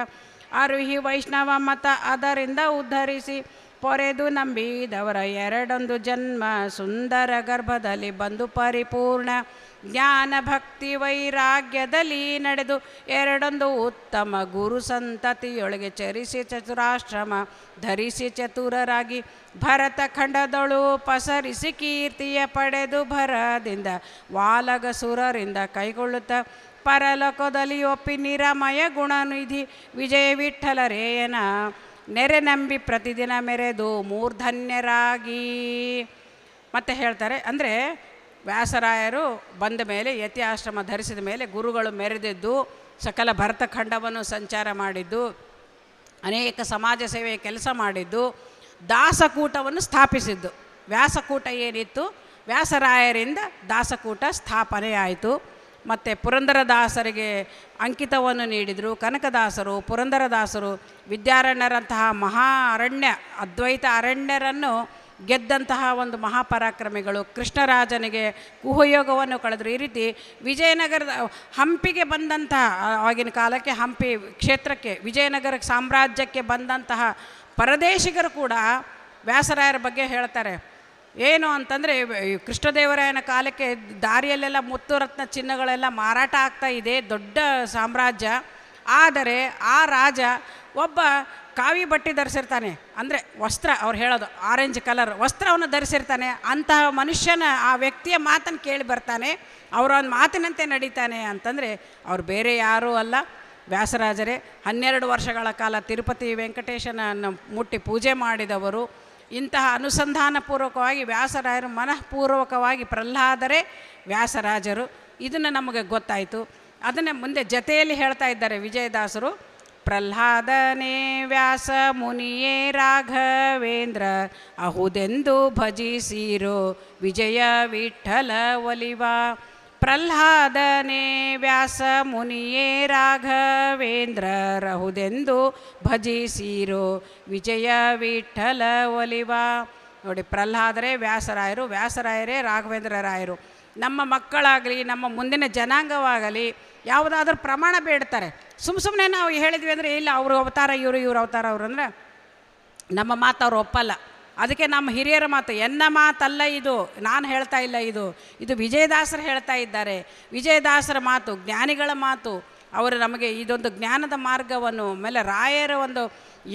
ಅರುಹಿ ವೈಷ್ಣವ ಮತ ಅದರಿಂದ ಉದ್ಧರಿಸಿ ಪೊರೆದು ನಂಬಿದವರ ಎರಡೊಂದು ಜನ್ಮ ಸುಂದರ ಗರ್ಭದಲ್ಲಿ ಬಂದು ಪರಿಪೂರ್ಣ ಜ್ಞಾನ ಭಕ್ತಿ ವೈರಾಗ್ಯದಲ್ಲಿ ನಡೆದು ಎರಡೊಂದು ಉತ್ತಮ ಗುರು ಸಂತತಿಯೊಳಗೆ ಚರಿಸಿ ಚತುರಾಶ್ರಮ ಧರಿಸಿ ಚತುರರಾಗಿ ಭರತ ಖಂಡದೊಳು ಪಸರಿಸಿ ಕೀರ್ತಿಯ ಪಡೆದು ಭರದಿಂದ ವಾಲಗಸುರರಿಂದ ಕೈಗೊಳ್ಳುತ್ತ ಪರಲೋಕದಲ್ಲಿ ಒಪ್ಪಿ ನಿರಮಯ ಗುಣನಿಧಿ ವಿಜಯ ವಿಠಲರೇಯನ ನೆರೆ ನಂಬಿ ಪ್ರತಿದಿನ ಮೆರೆದು ಮೂರ್ಧನ್ಯರಾಗಿ ಮತ್ತೆ ಹೇಳ್ತಾರೆ ಅಂದರೆ ವ್ಯಾಸರಾಯರು ಬಂದ ಮೇಲೆ ಯತಿ ಆಶ್ರಮ ಧರಿಸಿದ ಮೇಲೆ ಗುರುಗಳು ಮೆರೆದಿದ್ದು ಸಕಲ ಭರತಖಂಡವನ್ನು ಸಂಚಾರ ಮಾಡಿದ್ದು ಅನೇಕ ಸಮಾಜ ಸೇವೆಯ ಕೆಲಸ ಮಾಡಿದ್ದು ದಾಸಕೂಟವನ್ನು ಸ್ಥಾಪಿಸಿದ್ದು ವ್ಯಾಸಕೂಟ ಏನಿತ್ತು ವ್ಯಾಸರಾಯರಿಂದ ದಾಸಕೂಟ ಸ್ಥಾಪನೆ ಆಯಿತು ಮತ್ತು ಪುರಂದರದಾಸರಿಗೆ ಅಂಕಿತವನ್ನು ನೀಡಿದರು ಕನಕದಾಸರು ಪುರಂದರದಾಸರು ವಿದ್ಯಾರಣ್ಯರಂತಹ ಮಹಾ ಅರಣ್ಯ ಅದ್ವೈತ ಅರಣ್ಯರನ್ನು ಗೆದ್ದಂತಹ ಒಂದು ಮಹಾಪರಾಕ್ರಮಿಗಳು ಕೃಷ್ಣರಾಜನಿಗೆ ಕುಹಯೋಗವನ್ನು ಕಳೆದರು ಈ ರೀತಿ ವಿಜಯನಗರದ ಹಂಪಿಗೆ ಬಂದಂತಹ ಆಗಿನ ಕಾಲಕ್ಕೆ ಹಂಪಿ ಕ್ಷೇತ್ರಕ್ಕೆ ವಿಜಯನಗರ ಸಾಮ್ರಾಜ್ಯಕ್ಕೆ ಬಂದಂತಹ ಪರದೇಶಿಗರು ಕೂಡ ವ್ಯಾಸರಾಯರ ಬಗ್ಗೆ ಹೇಳ್ತಾರೆ ಏನು ಅಂತಂದರೆ ಕೃಷ್ಣದೇವರಾಯನ ಕಾಲಕ್ಕೆ ದಾರಿಯಲ್ಲೆಲ್ಲ ಮುತ್ತುರತ್ನ ಚಿನ್ನಗಳೆಲ್ಲ ಮಾರಾಟ ಆಗ್ತಾ ಇದೆ ದೊಡ್ಡ ಸಾಮ್ರಾಜ್ಯ ಆದರೆ ಆ ರಾಜ ಒಬ್ಬ ಕಾವಿ ಬಟ್ಟೆ ಧರಿಸಿರ್ತಾನೆ ಅಂದರೆ ವಸ್ತ್ರ ಅವ್ರು ಹೇಳೋದು ಆರೆಂಜ್ ಕಲರ್ ವಸ್ತ್ರವನ್ನು ಧರಿಸಿರ್ತಾನೆ ಅಂತಹ ಮನುಷ್ಯನ ಆ ವ್ಯಕ್ತಿಯ ಮಾತನ್ನು ಕೇಳಿ ಬರ್ತಾನೆ ಅವರ ಒಂದು ಮಾತಿನಂತೆ ನಡೀತಾನೆ ಅಂತಂದರೆ ಅವ್ರು ಬೇರೆ ಯಾರೂ ಅಲ್ಲ ವ್ಯಾಸರಾಜರೇ ಹನ್ನೆರಡು ವರ್ಷಗಳ ಕಾಲ ತಿರುಪತಿ ವೆಂಕಟೇಶನನ್ನು ಮುಟ್ಟಿ ಪೂಜೆ ಮಾಡಿದವರು ಇಂತಹ ಅನುಸಂಧಾನಪೂರ್ವಕವಾಗಿ ವ್ಯಾಸರಾಯರು ಮನಃಪೂರ್ವಕವಾಗಿ ಪ್ರಹ್ಲಾದರೆ ವ್ಯಾಸರಾಜರು ಇದನ್ನು ನಮಗೆ ಗೊತ್ತಾಯಿತು ಅದನ್ನು ಮುಂದೆ ಜತೆಯಲ್ಲಿ ಹೇಳ್ತಾ ಇದ್ದಾರೆ ವಿಜಯದಾಸರು ಪ್ರಹ್ಲಾದನೇ ವ್ಯಾಸ ಮುನಿಯೇ ರಾಘವೇಂದ್ರ ಅಹುದೆಂದು ಭಜಿಸಿರೋ ವಿಜಯ ವಿಠಲ ಒಲಿವ ಪ್ರಹ್ಲಾದನೇ ವ್ಯಾಸ ಮುನಿಯೇ ರಾಘವೇಂದ್ರ ರಹುದೆಂದು ಭಜಿಸಿರೋ ವಿಜಯ ವಿಠಲ ಒಲಿವ ನೋಡಿ ಪ್ರಹ್ಲಾದರೇ ವ್ಯಾಸರಾಯರು ವ್ಯಾಸರಾಯರೇ ರಾಘವೇಂದ್ರ ರಾಯರು ನಮ್ಮ ಮಕ್ಕಳಾಗಲಿ ನಮ್ಮ ಮುಂದಿನ ಜನಾಂಗವಾಗಲಿ ಯಾವುದಾದ್ರೂ ಪ್ರಮಾಣ ಬೇಡ್ತಾರೆ ಸುಮ್ಮ ಸುಮ್ಮನೆ ನಾವು ಹೇಳಿದ್ವಿ ಅಂದರೆ ಇಲ್ಲ ಅವರು ಅವತಾರ ಇವರು ಇವರು ಅವತಾರ ಅವರು ಅಂದರೆ ನಮ್ಮ ಮಾತು ಅವರು ಒಪ್ಪಲ್ಲ ಅದಕ್ಕೆ ನಮ್ಮ ಹಿರಿಯರ ಮಾತು ಎನ್ನ ಮಾತಲ್ಲ ಇದು ನಾನು ಹೇಳ್ತಾ ಇಲ್ಲ ಇದು ಇದು ವಿಜಯದಾಸರು ಹೇಳ್ತಾ ಇದ್ದಾರೆ ವಿಜಯದಾಸರ ಮಾತು ಜ್ಞಾನಿಗಳ ಮಾತು ಅವರು ನಮಗೆ ಇದೊಂದು ಜ್ಞಾನದ ಮಾರ್ಗವನ್ನು ಆಮೇಲೆ ರಾಯರ ಒಂದು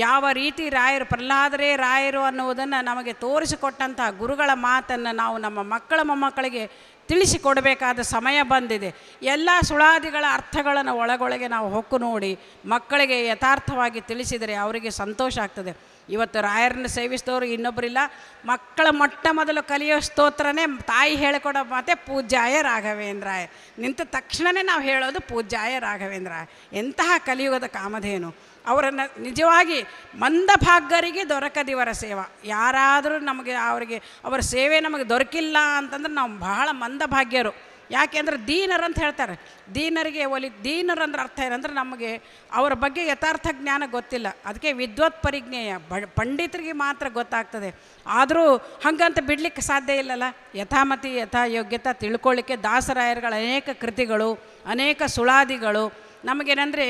ಯಾವ ರೀತಿ ರಾಯರು ಪ್ರಹ್ಲಾದರೇ ರಾಯರು ಅನ್ನುವುದನ್ನು ನಮಗೆ ತೋರಿಸಿಕೊಟ್ಟಂತಹ ಗುರುಗಳ ಮಾತನ್ನು ನಾವು ನಮ್ಮ ಮಕ್ಕಳ ಮೊಮ್ಮಕ್ಕಳಿಗೆ ತಿಳಿಸಿಕೊಡಬೇಕಾದ ಸಮಯ ಬಂದಿದೆ ಎಲ್ಲ ಸುಳಾದಿಗಳ ಅರ್ಥಗಳನ್ನು ಒಳಗೊಳಗೆ ನಾವು ಹೊಕ್ಕು ನೋಡಿ ಮಕ್ಕಳಿಗೆ ಯಥಾರ್ಥವಾಗಿ ತಿಳಿಸಿದರೆ ಅವರಿಗೆ ಸಂತೋಷ ಆಗ್ತದೆ ಇವತ್ತು ರಾಯರನ್ನು ಸೇವಿಸಿದವರು ಇನ್ನೊಬ್ಬರಿಲ್ಲ ಮಕ್ಕಳ ಮೊಟ್ಟ ಮೊದಲು ಕಲಿಯೋ ಸ್ತೋತ್ರನೇ ತಾಯಿ ಹೇಳಿಕೊಡೋ ಮಾತೆ ಪೂಜ್ಯಾಯ ರಾಘವೇಂದ್ರಾಯ ನಿಂತ ತಕ್ಷಣವೇ ನಾವು ಹೇಳೋದು ಪೂಜ್ಯಾಯ ರಾಘವೇಂದ್ರಾಯ ಎಂತಹ ಕಲಿಯುಗದ ಕಾಮಧೇನು ಅವರನ್ನು ನಿಜವಾಗಿ ಮಂದಭಾಗ್ಯರಿಗೆ ದೊರಕದಿವರ ಸೇವಾ ಯಾರಾದರೂ ನಮಗೆ ಅವರಿಗೆ ಅವರ ಸೇವೆ ನಮಗೆ ದೊರಕಿಲ್ಲ ಅಂತಂದ್ರೆ ನಾವು ಬಹಳ ಮಂದಭಾಗ್ಯರು ಯಾಕೆಂದ್ರೆ ದೀನರು ಅಂತ ಹೇಳ್ತಾರೆ ದೀನರಿಗೆ ಒಲಿ ಅಂದ್ರೆ ಅರ್ಥ ಏನಂದ್ರೆ ನಮಗೆ ಅವರ ಬಗ್ಗೆ ಯಥಾರ್ಥ ಜ್ಞಾನ ಗೊತ್ತಿಲ್ಲ ಅದಕ್ಕೆ ವಿದ್ವತ್ ಪರಿಜ್ಞೆಯ ಪಂಡಿತರಿಗೆ ಮಾತ್ರ ಗೊತ್ತಾಗ್ತದೆ ಆದರೂ ಹಂಗಂತ ಬಿಡಲಿಕ್ಕೆ ಸಾಧ್ಯ ಇಲ್ಲಲ್ಲ ಯಥಾಮತಿ ಯಥಾ ಯೋಗ್ಯತಾ ತಿಳ್ಕೊಳ್ಳಿಕ್ಕೆ ದಾಸರಾಯರುಗಳ ಅನೇಕ ಕೃತಿಗಳು ಅನೇಕ ಸುಳಾದಿಗಳು ನಮಗೇನಂದರೆ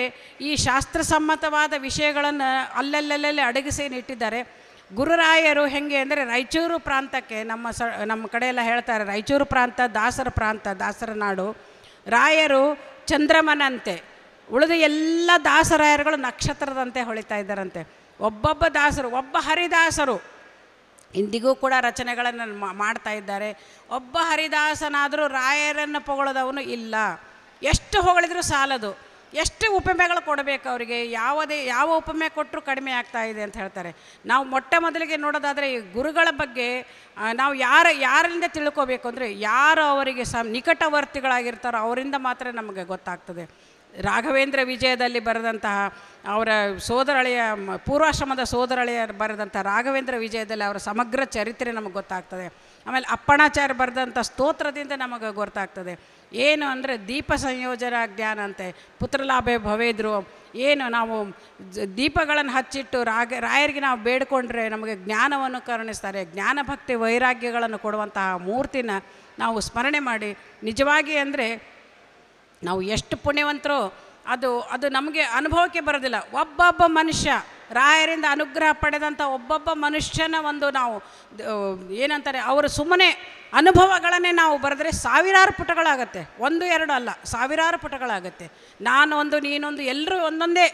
ಈ ಶಾಸ್ತ್ರಸಮ್ಮತವಾದ ವಿಷಯಗಳನ್ನು ಅಲ್ಲಲ್ಲಲ್ಲಲ್ಲಿ ಅಡಗಿಸಿ ಇಟ್ಟಿದ್ದಾರೆ ಗುರುರಾಯರು ಹೆಂಗೆ ಅಂದರೆ ರಾಯಚೂರು ಪ್ರಾಂತಕ್ಕೆ ನಮ್ಮ ಸ ನಮ್ಮ ಕಡೆಯೆಲ್ಲ ಹೇಳ್ತಾರೆ ರಾಯಚೂರು ಪ್ರಾಂತ ದಾಸರ ಪ್ರಾಂತ ದಾಸರ ನಾಡು ರಾಯರು ಚಂದ್ರಮನಂತೆ ಉಳಿದ ಎಲ್ಲ ದಾಸರಾಯರುಗಳು ನಕ್ಷತ್ರದಂತೆ ಹೊಳಿತಾ ಇದ್ದಾರಂತೆ ಒಬ್ಬೊಬ್ಬ ದಾಸರು ಒಬ್ಬ ಹರಿದಾಸರು ಇಂದಿಗೂ ಕೂಡ ರಚನೆಗಳನ್ನು ಮಾಡ್ತಾ ಇದ್ದಾರೆ ಒಬ್ಬ ಹರಿದಾಸನಾದರೂ ರಾಯರನ್ನು ಪೊಗಳದವನು ಇಲ್ಲ ಎಷ್ಟು ಹೊಗಳಿದ್ರೂ ಸಾಲದು ಎಷ್ಟು ಉಪಮೆಗಳು ಕೊಡಬೇಕು ಅವರಿಗೆ ಯಾವುದೇ ಯಾವ ಉಪಮೆ ಕೊಟ್ಟರು ಕಡಿಮೆ ಆಗ್ತಾ ಇದೆ ಅಂತ ಹೇಳ್ತಾರೆ ನಾವು ಮೊಟ್ಟ ಮೊದಲಿಗೆ ನೋಡೋದಾದರೆ ಗುರುಗಳ ಬಗ್ಗೆ ನಾವು ಯಾರ ಯಾರಿಂದ ತಿಳ್ಕೋಬೇಕು ಅಂದರೆ ಯಾರು ಅವರಿಗೆ ಸ ನಿಕಟವರ್ತಿಗಳಾಗಿರ್ತಾರೋ ಅವರಿಂದ ಮಾತ್ರ ನಮಗೆ ಗೊತ್ತಾಗ್ತದೆ ರಾಘವೇಂದ್ರ ವಿಜಯದಲ್ಲಿ ಬರೆದಂತಹ ಅವರ ಸೋದರಳೆಯ ಪೂರ್ವಾಶ್ರಮದ ಸೋದರಳೆಯ ಬರೆದಂಥ ರಾಘವೇಂದ್ರ ವಿಜಯದಲ್ಲಿ ಅವರ ಸಮಗ್ರ ಚರಿತ್ರೆ ನಮಗೆ ಗೊತ್ತಾಗ್ತದೆ ಆಮೇಲೆ ಅಪ್ಪಣಾಚಾರ್ಯ ಬರೆದಂಥ ಸ್ತೋತ್ರದಿಂದ ನಮಗೆ ಗೊತ್ತಾಗ್ತದೆ ಏನು ಅಂದರೆ ದೀಪ ಸಂಯೋಜನ ಜ್ಞಾನ ಅಂತೆ ಪುತ್ರಲಾಭೆ ಭವೇದ್ರು ಏನು ನಾವು ದೀಪಗಳನ್ನು ಹಚ್ಚಿಟ್ಟು ರಾಗ ರಾಯರಿಗೆ ನಾವು ಬೇಡಿಕೊಂಡ್ರೆ ನಮಗೆ ಜ್ಞಾನವನ್ನು ಕರುಣಿಸ್ತಾರೆ ಜ್ಞಾನಭಕ್ತಿ ವೈರಾಗ್ಯಗಳನ್ನು ಕೊಡುವಂತಹ ಮೂರ್ತಿನ ನಾವು ಸ್ಮರಣೆ ಮಾಡಿ ನಿಜವಾಗಿ ಅಂದರೆ ನಾವು ಎಷ್ಟು ಪುಣ್ಯವಂತರೋ ಅದು ಅದು ನಮಗೆ ಅನುಭವಕ್ಕೆ ಬರೋದಿಲ್ಲ ಒಬ್ಬೊಬ್ಬ ಮನುಷ್ಯ ರಾಯರಿಂದ ಅನುಗ್ರಹ ಪಡೆದಂಥ ಒಬ್ಬೊಬ್ಬ ಮನುಷ್ಯನ ಒಂದು ನಾವು ಏನಂತಾರೆ ಅವರು ಸುಮ್ಮನೆ ಅನುಭವಗಳನ್ನೇ ನಾವು ಬರೆದ್ರೆ ಸಾವಿರಾರು ಪುಟಗಳಾಗತ್ತೆ ಒಂದು ಎರಡು ಅಲ್ಲ ಸಾವಿರಾರು ಪುಟಗಳಾಗತ್ತೆ ನಾನೊಂದು ನೀನೊಂದು ಎಲ್ಲರೂ ಒಂದೊಂದೇ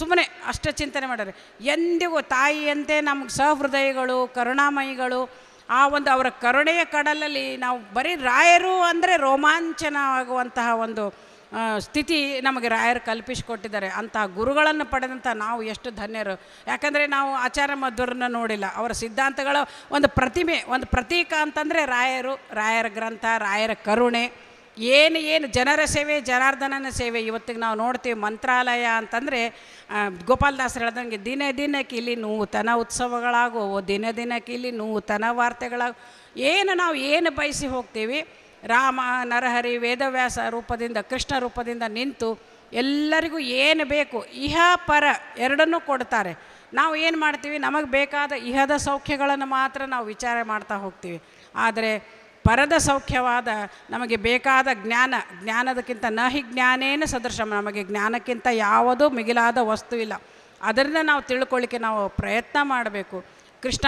ಸುಮ್ಮನೆ ಅಷ್ಟೇ ಚಿಂತನೆ ಮಾಡಿದ್ರೆ ಎಂದಿಗೂ ತಾಯಿಯಂತೆ ನಮ್ಗೆ ಸಹೃದಯಗಳು ಕರುಣಾಮಯಿಗಳು ಆ ಒಂದು ಅವರ ಕರುಣೆಯ ಕಡಲಲ್ಲಿ ನಾವು ಬರೀ ರಾಯರು ಅಂದರೆ ರೋಮಾಂಚನವಾಗುವಂತಹ ಒಂದು ಸ್ಥಿತಿ ನಮಗೆ ರಾಯರು ಕಲ್ಪಿಸಿಕೊಟ್ಟಿದ್ದಾರೆ ಅಂಥ ಗುರುಗಳನ್ನು ಪಡೆದಂಥ ನಾವು ಎಷ್ಟು ಧನ್ಯರು ಯಾಕಂದರೆ ನಾವು ಆಚಾರ ಮಧ್ವರನ್ನ ನೋಡಿಲ್ಲ ಅವರ ಸಿದ್ಧಾಂತಗಳು ಒಂದು ಪ್ರತಿಮೆ ಒಂದು ಪ್ರತೀಕ ಅಂತಂದರೆ ರಾಯರು ರಾಯರ ಗ್ರಂಥ ರಾಯರ ಕರುಣೆ ಏನು ಏನು ಜನರ ಸೇವೆ ಜನಾರ್ದನನ ಸೇವೆ ಇವತ್ತಿಗೆ ನಾವು ನೋಡ್ತೀವಿ ಮಂತ್ರಾಲಯ ಅಂತಂದರೆ ಗೋಪಾಲದಾಸರು ಹೇಳ್ದಂಗೆ ದಿನೇ ದಿನಕ್ಕೆ ಇಲ್ಲಿ ನೂತನ ಉತ್ಸವಗಳಾಗುವು ದಿನ ದಿನಕ್ಕೆ ಇಲ್ಲಿ ನೂತನ ವಾರ್ತೆಗಳಾಗ ಏನು ನಾವು ಏನು ಬಯಸಿ ಹೋಗ್ತೀವಿ ರಾಮ ನರಹರಿ ವೇದವ್ಯಾಸ ರೂಪದಿಂದ ಕೃಷ್ಣ ರೂಪದಿಂದ ನಿಂತು ಎಲ್ಲರಿಗೂ ಏನು ಬೇಕು ಇಹ ಪರ ಎರಡನ್ನೂ ಕೊಡ್ತಾರೆ ನಾವು ಏನು ಮಾಡ್ತೀವಿ ನಮಗೆ ಬೇಕಾದ ಇಹದ ಸೌಖ್ಯಗಳನ್ನು ಮಾತ್ರ ನಾವು ವಿಚಾರ ಮಾಡ್ತಾ ಹೋಗ್ತೀವಿ ಆದರೆ ಪರದ ಸೌಖ್ಯವಾದ ನಮಗೆ ಬೇಕಾದ ಜ್ಞಾನ ಜ್ಞಾನದಕ್ಕಿಂತ ನಹಿ ಜ್ಞಾನೇನ ಸದೃಶ ನಮಗೆ ಜ್ಞಾನಕ್ಕಿಂತ ಯಾವುದೂ ಮಿಗಿಲಾದ ವಸ್ತು ಇಲ್ಲ ಅದರಿಂದ ನಾವು ತಿಳ್ಕೊಳ್ಳಿಕ್ಕೆ ನಾವು ಪ್ರಯತ್ನ ಮಾಡಬೇಕು ಕೃಷ್ಣ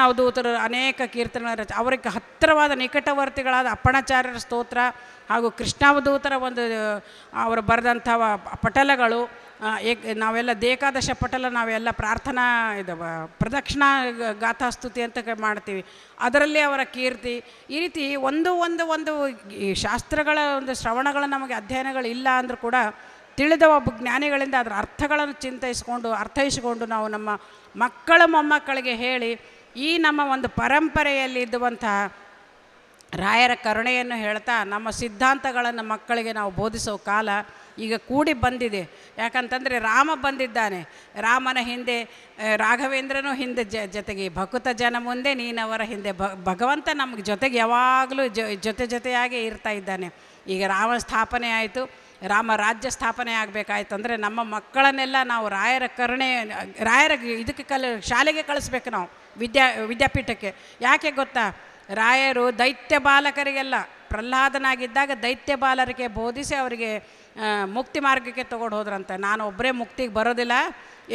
ಅನೇಕ ಕೀರ್ತನೆಗಳ ಅವರಿಗೆ ಹತ್ತಿರವಾದ ನಿಕಟವರ್ತಿಗಳಾದ ಅಪ್ಪಣಾಚಾರ್ಯರ ಸ್ತೋತ್ರ ಹಾಗೂ ಕೃಷ್ಣಾವಧೂತರ ಒಂದು ಅವರು ಬರೆದಂಥ ಪಟಲಗಳು ಏಕ್ ನಾವೆಲ್ಲ ದೇಕಾದಶ ಪಟಲ ನಾವೆಲ್ಲ ಪ್ರಾರ್ಥನಾ ಇದು ಪ್ರದಕ್ಷಿಣಾ ಗಾಥಾಸ್ತುತಿ ಅಂತ ಮಾಡ್ತೀವಿ ಅದರಲ್ಲಿ ಅವರ ಕೀರ್ತಿ ಈ ರೀತಿ ಒಂದು ಒಂದು ಒಂದು ಈ ಶಾಸ್ತ್ರಗಳ ಒಂದು ಶ್ರವಣಗಳ ನಮಗೆ ಅಧ್ಯಯನಗಳು ಇಲ್ಲ ಅಂದರೂ ಕೂಡ ತಿಳಿದ ಒಬ್ಬ ಜ್ಞಾನಿಗಳಿಂದ ಅದರ ಅರ್ಥಗಳನ್ನು ಚಿಂತೈಸ್ಕೊಂಡು ಅರ್ಥೈಸಿಕೊಂಡು ನಾವು ನಮ್ಮ ಮಕ್ಕಳ ಮೊಮ್ಮಕ್ಕಳಿಗೆ ಹೇಳಿ ಈ ನಮ್ಮ ಒಂದು ಪರಂಪರೆಯಲ್ಲಿದ್ದುವಂತಹ ರಾಯರ ಕರುಣೆಯನ್ನು ಹೇಳ್ತಾ ನಮ್ಮ ಸಿದ್ಧಾಂತಗಳನ್ನು ಮಕ್ಕಳಿಗೆ ನಾವು ಬೋಧಿಸೋ ಕಾಲ ಈಗ ಕೂಡಿ ಬಂದಿದೆ ಯಾಕಂತಂದರೆ ರಾಮ ಬಂದಿದ್ದಾನೆ ರಾಮನ ಹಿಂದೆ ರಾಘವೇಂದ್ರನೂ ಹಿಂದೆ ಜ ಜೊತೆಗೆ ಭಕ್ತ ಜನ ಮುಂದೆ ನೀನವರ ಹಿಂದೆ ಭಗವಂತ ನಮಗೆ ಜೊತೆಗೆ ಯಾವಾಗಲೂ ಜೊತೆ ಜೊತೆಯಾಗಿ ಇರ್ತಾ ಇದ್ದಾನೆ ಈಗ ರಾಮ ಸ್ಥಾಪನೆ ಆಯಿತು ರಾಮ ರಾಜ್ಯ ಸ್ಥಾಪನೆ ಆಗಬೇಕಾಯ್ತು ಅಂದರೆ ನಮ್ಮ ಮಕ್ಕಳನ್ನೆಲ್ಲ ನಾವು ರಾಯರ ಕರುಣೆ ರಾಯರ ಇದಕ್ಕೆ ಕಲ ಶಾಲೆಗೆ ಕಳಿಸ್ಬೇಕು ನಾವು ವಿದ್ಯಾ ವಿದ್ಯಾಪೀಠಕ್ಕೆ ಯಾಕೆ ಗೊತ್ತಾ ರಾಯರು ದೈತ್ಯ ಬಾಲಕರಿಗೆಲ್ಲ ಪ್ರಹ್ಲಾದನಾಗಿದ್ದಾಗ ದೈತ್ಯ ಬಾಲರಿಗೆ ಬೋಧಿಸಿ ಅವರಿಗೆ ಮುಕ್ತಿ ಮಾರ್ಗಕ್ಕೆ ತೊಗೊಂಡು ಹೋದ್ರಂತೆ ನಾನು ಒಬ್ಬರೇ ಮುಕ್ತಿಗೆ ಬರೋದಿಲ್ಲ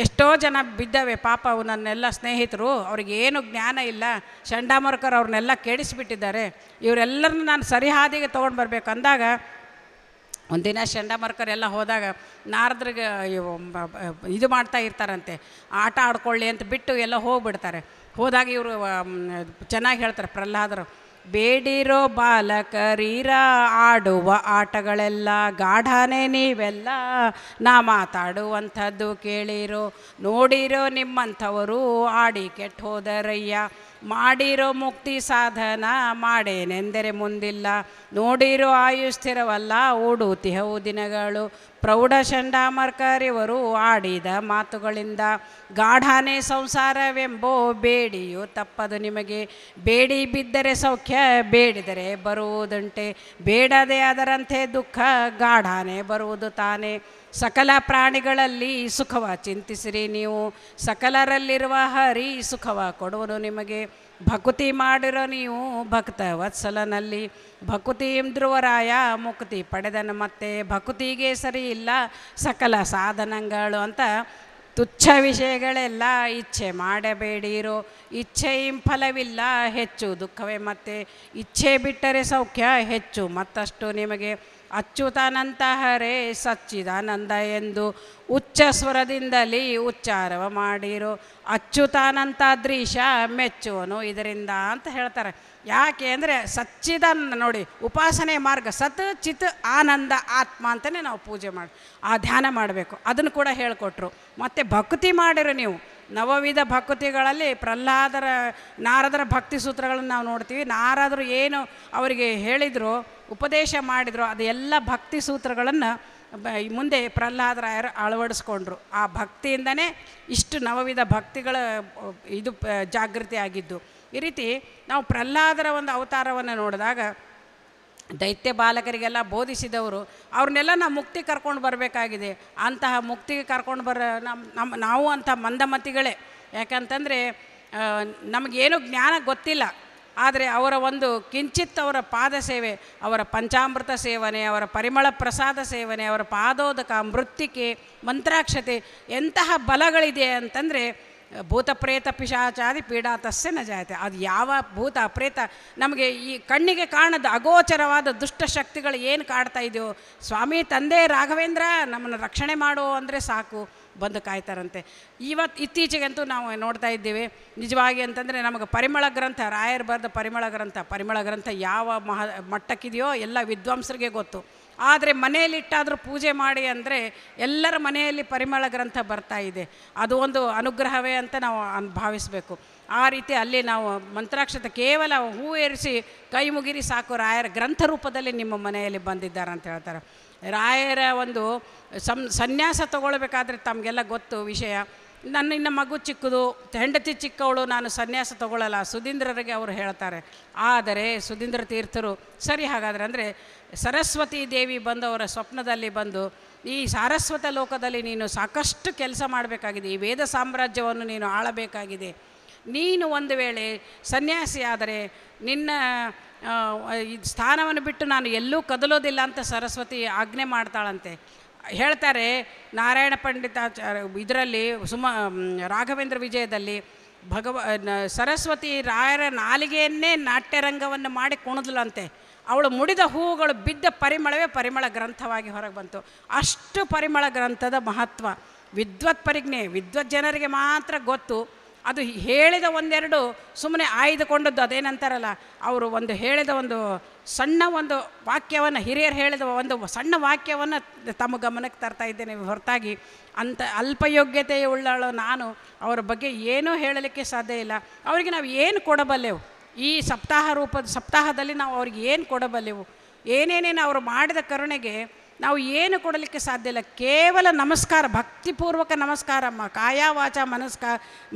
ಎಷ್ಟೋ ಜನ ಬಿದ್ದವೆ ಪಾಪ ನನ್ನೆಲ್ಲ ಸ್ನೇಹಿತರು ಅವ್ರಿಗೆ ಏನು ಜ್ಞಾನ ಇಲ್ಲ ಚಂಡಾಮರ್ಕರ್ ಅವ್ರನ್ನೆಲ್ಲ ಕೇಳಿಸಿಬಿಟ್ಟಿದ್ದಾರೆ ಇವರೆಲ್ಲರನ್ನ ನಾನು ಸರಿಹಾದಿಗೆ ತೊಗೊಂಡು ಬರಬೇಕು ಅಂದಾಗ ಒಂದಿನ ಚಂಡಾಮರ್ಕರ್ ಎಲ್ಲ ಹೋದಾಗ ನಾರದ್ರಿಗೆ ಇದು ಮಾಡ್ತಾ ಇರ್ತಾರಂತೆ ಆಟ ಆಡ್ಕೊಳ್ಳಿ ಅಂತ ಬಿಟ್ಟು ಎಲ್ಲ ಹೋಗ್ಬಿಡ್ತಾರೆ ಹೋದಾಗ ಇವರು ಚೆನ್ನಾಗಿ ಹೇಳ್ತಾರೆ ಪ್ರಹ್ಲಾದರು ಬೇಡಿರೋ ಬಾಲಕರೀರ ಆಡುವ ಆಟಗಳೆಲ್ಲ ಗಾಢಾನೇ ನೀವೆಲ್ಲ ನಾ ಮಾತಾಡುವಂಥದ್ದು ಕೇಳಿರೋ ನೋಡಿರೋ ನಿಮ್ಮಂಥವರು ಆಡಿ ಕೆಟ್ಟ ಹೋದರಯ್ಯ ಮಾಡಿರೋ ಮುಕ್ತಿ ಸಾಧನ ಮಾಡೇನೆಂದರೆ ಮುಂದಿಲ್ಲ ನೋಡಿರೋ ಆಯುಸ್ಥಿರವಲ್ಲ ಓಡು ತಿಹವು ದಿನಗಳು ಪ್ರೌಢ ಶಂಡಾಮರ್ಕರಿವರು ಆಡಿದ ಮಾತುಗಳಿಂದ ಗಾಢಾನೆ ಸಂಸಾರವೆಂಬೋ ಬೇಡಿಯು ತಪ್ಪದು ನಿಮಗೆ ಬೇಡಿ ಬಿದ್ದರೆ ಸೌಖ್ಯ ಬೇಡಿದರೆ ಬರುವುದುಂಟೆ ಬೇಡದೆ ಅದರಂತೆ ದುಃಖ ಗಾಢಾನೆ ಬರುವುದು ತಾನೇ ಸಕಲ ಪ್ರಾಣಿಗಳಲ್ಲಿ ಸುಖವ ಚಿಂತಿಸಿರಿ ನೀವು ಸಕಲರಲ್ಲಿರುವ ಹರಿ ಸುಖವ ಕೊಡುವುದು ನಿಮಗೆ ಭಕುತಿ ಮಾಡಿರೋ ನೀವು ಭಕ್ತ ವತ್ಸಲನಲ್ಲಿ ಭಕ್ತಿ ಧ್ರುವರಾಯ ಮುಕ್ತಿ ಪಡೆದನು ಮತ್ತೆ ಭಕುತಿಗೆ ಸರಿ ಇಲ್ಲ ಸಕಲ ಸಾಧನಗಳು ಅಂತ ತುಚ್ಛ ವಿಷಯಗಳೆಲ್ಲ ಇಚ್ಛೆ ಮಾಡಬೇಡಿರೋ ಇಚ್ಛೆಯಿಂ ಫಲವಿಲ್ಲ ಹೆಚ್ಚು ದುಃಖವೇ ಮತ್ತೆ ಇಚ್ಛೆ ಬಿಟ್ಟರೆ ಸೌಖ್ಯ ಹೆಚ್ಚು ಮತ್ತಷ್ಟು ನಿಮಗೆ ಹರೇ ಸಚ್ಚಿದಾನಂದ ಎಂದು ಉಚ್ಚ ಸ್ವರದಿಂದಲೇ ಉಚ್ಚಾರವ ಅಚ್ಯುತಾನಂತ ದ್ರೀಶ ಮೆಚ್ಚುವನು ಇದರಿಂದ ಅಂತ ಹೇಳ್ತಾರೆ ಯಾಕೆ ಅಂದರೆ ಸಚ್ಚಿದಾನಂದ ನೋಡಿ ಉಪಾಸನೆ ಮಾರ್ಗ ಸತ್ ಚಿತ್ ಆನಂದ ಆತ್ಮ ಅಂತಲೇ ನಾವು ಪೂಜೆ ಮಾಡಿ ಆ ಧ್ಯಾನ ಮಾಡಬೇಕು ಅದನ್ನು ಕೂಡ ಹೇಳಿಕೊಟ್ರು ಮತ್ತು ಭಕ್ತಿ ಮಾಡಿರು ನೀವು ನವವಿಧ ಭಕ್ತಿಗಳಲ್ಲಿ ಪ್ರಹ್ಲಾದರ ನಾರದರ ಭಕ್ತಿ ಸೂತ್ರಗಳನ್ನು ನಾವು ನೋಡ್ತೀವಿ ನಾರದರು ಏನು ಅವರಿಗೆ ಹೇಳಿದರು ಉಪದೇಶ ಮಾಡಿದ್ರು ಅದೆಲ್ಲ ಭಕ್ತಿ ಸೂತ್ರಗಳನ್ನು ಮುಂದೆ ಪ್ರಹ್ಲಾದರಾಯರು ಅಳವಡಿಸ್ಕೊಂಡ್ರು ಆ ಭಕ್ತಿಯಿಂದನೇ ಇಷ್ಟು ನವವಿಧ ಭಕ್ತಿಗಳ ಇದು ಜಾಗೃತಿ ಆಗಿದ್ದು ಈ ರೀತಿ ನಾವು ಪ್ರಹ್ಲಾದರ ಒಂದು ಅವತಾರವನ್ನು ನೋಡಿದಾಗ ದೈತ್ಯ ಬಾಲಕರಿಗೆಲ್ಲ ಬೋಧಿಸಿದವರು ಅವ್ರನ್ನೆಲ್ಲ ನಾವು ಮುಕ್ತಿ ಕರ್ಕೊಂಡು ಬರಬೇಕಾಗಿದೆ ಅಂತಹ ಮುಕ್ತಿಗೆ ಕರ್ಕೊಂಡು ಬರ ನಮ್ಮ ನಮ್ಮ ನಾವು ಅಂಥ ಮಂದಮತಿಗಳೇ ಯಾಕಂತಂದರೆ ನಮಗೇನು ಜ್ಞಾನ ಗೊತ್ತಿಲ್ಲ ಆದರೆ ಅವರ ಒಂದು ಕಿಂಚಿತ್ ಅವರ ಪಾದ ಸೇವೆ ಅವರ ಪಂಚಾಮೃತ ಸೇವನೆ ಅವರ ಪರಿಮಳ ಪ್ರಸಾದ ಸೇವನೆ ಅವರ ಪಾದೋದಕ ಮೃತ್ತಿಕೆ ಮಂತ್ರಾಕ್ಷತೆ ಎಂತಹ ಬಲಗಳಿದೆ ಅಂತಂದರೆ ಭೂತ ಪ್ರೇತ ಪಿಶಾಚಾದಿ ಪೀಡಾ ನ ಜಾಯತೆ ಅದು ಯಾವ ಭೂತ ಪ್ರೇತ ನಮಗೆ ಈ ಕಣ್ಣಿಗೆ ಕಾಣದ ಅಗೋಚರವಾದ ದುಷ್ಟಶಕ್ತಿಗಳು ಏನು ಕಾಡ್ತಾ ಇದೆಯೋ ಸ್ವಾಮಿ ತಂದೆ ರಾಘವೇಂದ್ರ ನಮ್ಮನ್ನು ರಕ್ಷಣೆ ಮಾಡೋ ಅಂದರೆ ಸಾಕು ಬಂದು ಕಾಯ್ತಾರಂತೆ ಇವತ್ತು ಇತ್ತೀಚೆಗಂತೂ ನಾವು ನೋಡ್ತಾ ಇದ್ದೀವಿ ನಿಜವಾಗಿ ಅಂತಂದರೆ ನಮಗೆ ಪರಿಮಳ ಗ್ರಂಥ ರಾಯರ್ ಬರೆದ ಪರಿಮಳ ಗ್ರಂಥ ಪರಿಮಳ ಗ್ರಂಥ ಯಾವ ಮಹ ಮಟ್ಟಕ್ಕಿದೆಯೋ ಎಲ್ಲ ವಿದ್ವಾಂಸರಿಗೆ ಗೊತ್ತು ಆದರೆ ಮನೆಯಲ್ಲಿಟ್ಟಾದರೂ ಪೂಜೆ ಮಾಡಿ ಅಂದರೆ ಎಲ್ಲರ ಮನೆಯಲ್ಲಿ ಪರಿಮಳ ಗ್ರಂಥ ಬರ್ತಾ ಇದೆ ಅದು ಒಂದು ಅನುಗ್ರಹವೇ ಅಂತ ನಾವು ಅನ್ ಭಾವಿಸಬೇಕು ಆ ರೀತಿ ಅಲ್ಲಿ ನಾವು ಮಂತ್ರಾಕ್ಷತೆ ಕೇವಲ ಹೂ ಏರಿಸಿ ಕೈ ಮುಗಿರಿ ಸಾಕು ರಾಯರ ಗ್ರಂಥ ರೂಪದಲ್ಲಿ ನಿಮ್ಮ ಮನೆಯಲ್ಲಿ ಬಂದಿದ್ದಾರೆ ಅಂತ ಹೇಳ್ತಾರೆ ರಾಯರ ಒಂದು ಸಂ ಸನ್ಯಾಸ ತಗೊಳ್ಬೇಕಾದ್ರೆ ತಮಗೆಲ್ಲ ಗೊತ್ತು ವಿಷಯ ನನ್ನ ಇನ್ನು ಮಗು ಚಿಕ್ಕದು ಹೆಂಡತಿ ಚಿಕ್ಕವಳು ನಾನು ಸನ್ಯಾಸ ತಗೊಳ್ಳಲ್ಲ ಸುಧೀಂದ್ರರಿಗೆ ಅವರು ಹೇಳ್ತಾರೆ ಆದರೆ ಸುಧೀಂದ್ರ ತೀರ್ಥರು ಸರಿ ಹಾಗಾದರೆ ಅಂದರೆ ಸರಸ್ವತಿ ದೇವಿ ಬಂದವರ ಸ್ವಪ್ನದಲ್ಲಿ ಬಂದು ಈ ಸಾರಸ್ವತ ಲೋಕದಲ್ಲಿ ನೀನು ಸಾಕಷ್ಟು ಕೆಲಸ ಮಾಡಬೇಕಾಗಿದೆ ಈ ವೇದ ಸಾಮ್ರಾಜ್ಯವನ್ನು ನೀನು ಆಳಬೇಕಾಗಿದೆ ನೀನು ಒಂದು ವೇಳೆ ಸನ್ಯಾಸಿ ಆದರೆ ನಿನ್ನ ಇದು ಸ್ಥಾನವನ್ನು ಬಿಟ್ಟು ನಾನು ಎಲ್ಲೂ ಕದಲೋದಿಲ್ಲ ಅಂತ ಸರಸ್ವತಿ ಆಜ್ಞೆ ಮಾಡ್ತಾಳಂತೆ ಹೇಳ್ತಾರೆ ನಾರಾಯಣ ಪಂಡಿತ ಇದರಲ್ಲಿ ಸುಮ ರಾಘವೇಂದ್ರ ವಿಜಯದಲ್ಲಿ ಭಗವ ಸರಸ್ವತಿ ರಾಯರ ನಾಲಿಗೆಯನ್ನೇ ನಾಟ್ಯರಂಗವನ್ನು ಮಾಡಿ ಕುಣಿದ್ಲಂತೆ ಅವಳು ಮುಡಿದ ಹೂವುಗಳು ಬಿದ್ದ ಪರಿಮಳವೇ ಪರಿಮಳ ಗ್ರಂಥವಾಗಿ ಹೊರಗೆ ಬಂತು ಅಷ್ಟು ಪರಿಮಳ ಗ್ರಂಥದ ಮಹತ್ವ ವಿದ್ವತ್ ಪರಿಜ್ಞೆ ವಿದ್ವತ್ ಜನರಿಗೆ ಮಾತ್ರ ಗೊತ್ತು ಅದು ಹೇಳಿದ ಒಂದೆರಡು ಸುಮ್ಮನೆ ಆಯ್ದುಕೊಂಡದ್ದು ಅದೇನಂತಾರಲ್ಲ ಅವರು ಒಂದು ಹೇಳಿದ ಒಂದು ಸಣ್ಣ ಒಂದು ವಾಕ್ಯವನ್ನು ಹಿರಿಯರು ಹೇಳಿದ ಒಂದು ಸಣ್ಣ ವಾಕ್ಯವನ್ನು ತಮ್ಮ ಗಮನಕ್ಕೆ ತರ್ತಾ ಇದ್ದೇನೆ ಹೊರತಾಗಿ ಅಂಥ ಅಲ್ಪಯೋಗ್ಯತೆಯ ಉಳ್ಳಳು ನಾನು ಅವರ ಬಗ್ಗೆ ಏನೂ ಹೇಳಲಿಕ್ಕೆ ಸಾಧ್ಯ ಇಲ್ಲ ಅವರಿಗೆ ನಾವು ಏನು ಕೊಡಬಲ್ಲೆವು ಈ ಸಪ್ತಾಹ ರೂಪದ ಸಪ್ತಾಹದಲ್ಲಿ ನಾವು ಅವ್ರಿಗೆ ಏನು ಕೊಡಬಲ್ಲೆವು ಏನೇನೇನು ಅವರು ಮಾಡಿದ ಕರುಣೆಗೆ ನಾವು ಏನು ಕೊಡಲಿಕ್ಕೆ ಸಾಧ್ಯ ಇಲ್ಲ ಕೇವಲ ನಮಸ್ಕಾರ ಭಕ್ತಿಪೂರ್ವಕ ನಮಸ್ಕಾರ ಮ ಕಾಯಾವಾಚ ಮನಸ್ಕ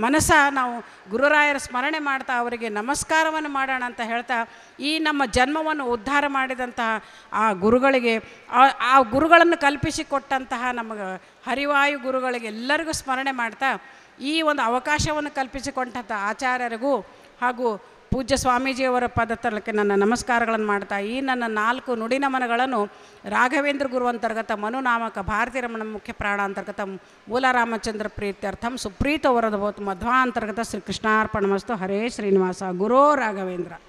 ಮನಸ ನಾವು ಗುರುರಾಯರ ಸ್ಮರಣೆ ಮಾಡ್ತಾ ಅವರಿಗೆ ನಮಸ್ಕಾರವನ್ನು ಮಾಡೋಣ ಅಂತ ಹೇಳ್ತಾ ಈ ನಮ್ಮ ಜನ್ಮವನ್ನು ಉದ್ಧಾರ ಮಾಡಿದಂತಹ ಆ ಗುರುಗಳಿಗೆ ಆ ಗುರುಗಳನ್ನು ಕಲ್ಪಿಸಿಕೊಟ್ಟಂತಹ ನಮಗೆ ಹರಿವಾಯು ಗುರುಗಳಿಗೆ ಎಲ್ಲರಿಗೂ ಸ್ಮರಣೆ ಮಾಡ್ತಾ ಈ ಒಂದು ಅವಕಾಶವನ್ನು ಕಲ್ಪಿಸಿಕೊಂಡಂಥ ಆಚಾರ್ಯರಿಗೂ ಹಾಗೂ ಪೂಜ್ಯ ಸ್ವಾಮೀಜಿಯವರ ಪದ ತಲಕ್ಕೆ ನನ್ನ ನಮಸ್ಕಾರಗಳನ್ನು ಮಾಡ್ತಾ ಈ ನನ್ನ ನಾಲ್ಕು ನುಡಿನಮನಗಳನ್ನು ರಾಘವೇಂದ್ರ ಗುರು ಅಂತರ್ಗತ ಮನುನಾಮಕ ಭಾರತೀ ರಮಣ ಮುಖ್ಯ ಪ್ರಾಣ ಅಂತರ್ಗತ ಮೂಲ ರಾಮಚಂದ್ರ ಪ್ರೀತ್ಯರ್ಥಂ ಸುಪ್ರೀತ ವರದ ಮಧ್ವಾ ಅಂತರ್ಗತ ಶ್ರೀ ಕೃಷ್ಣಾರ್ಪಣ ಮಸ್ತು ಹರೇ ಶ್ರೀನಿವಾಸ ಗುರೋ ರಾಘವೇಂದ್ರ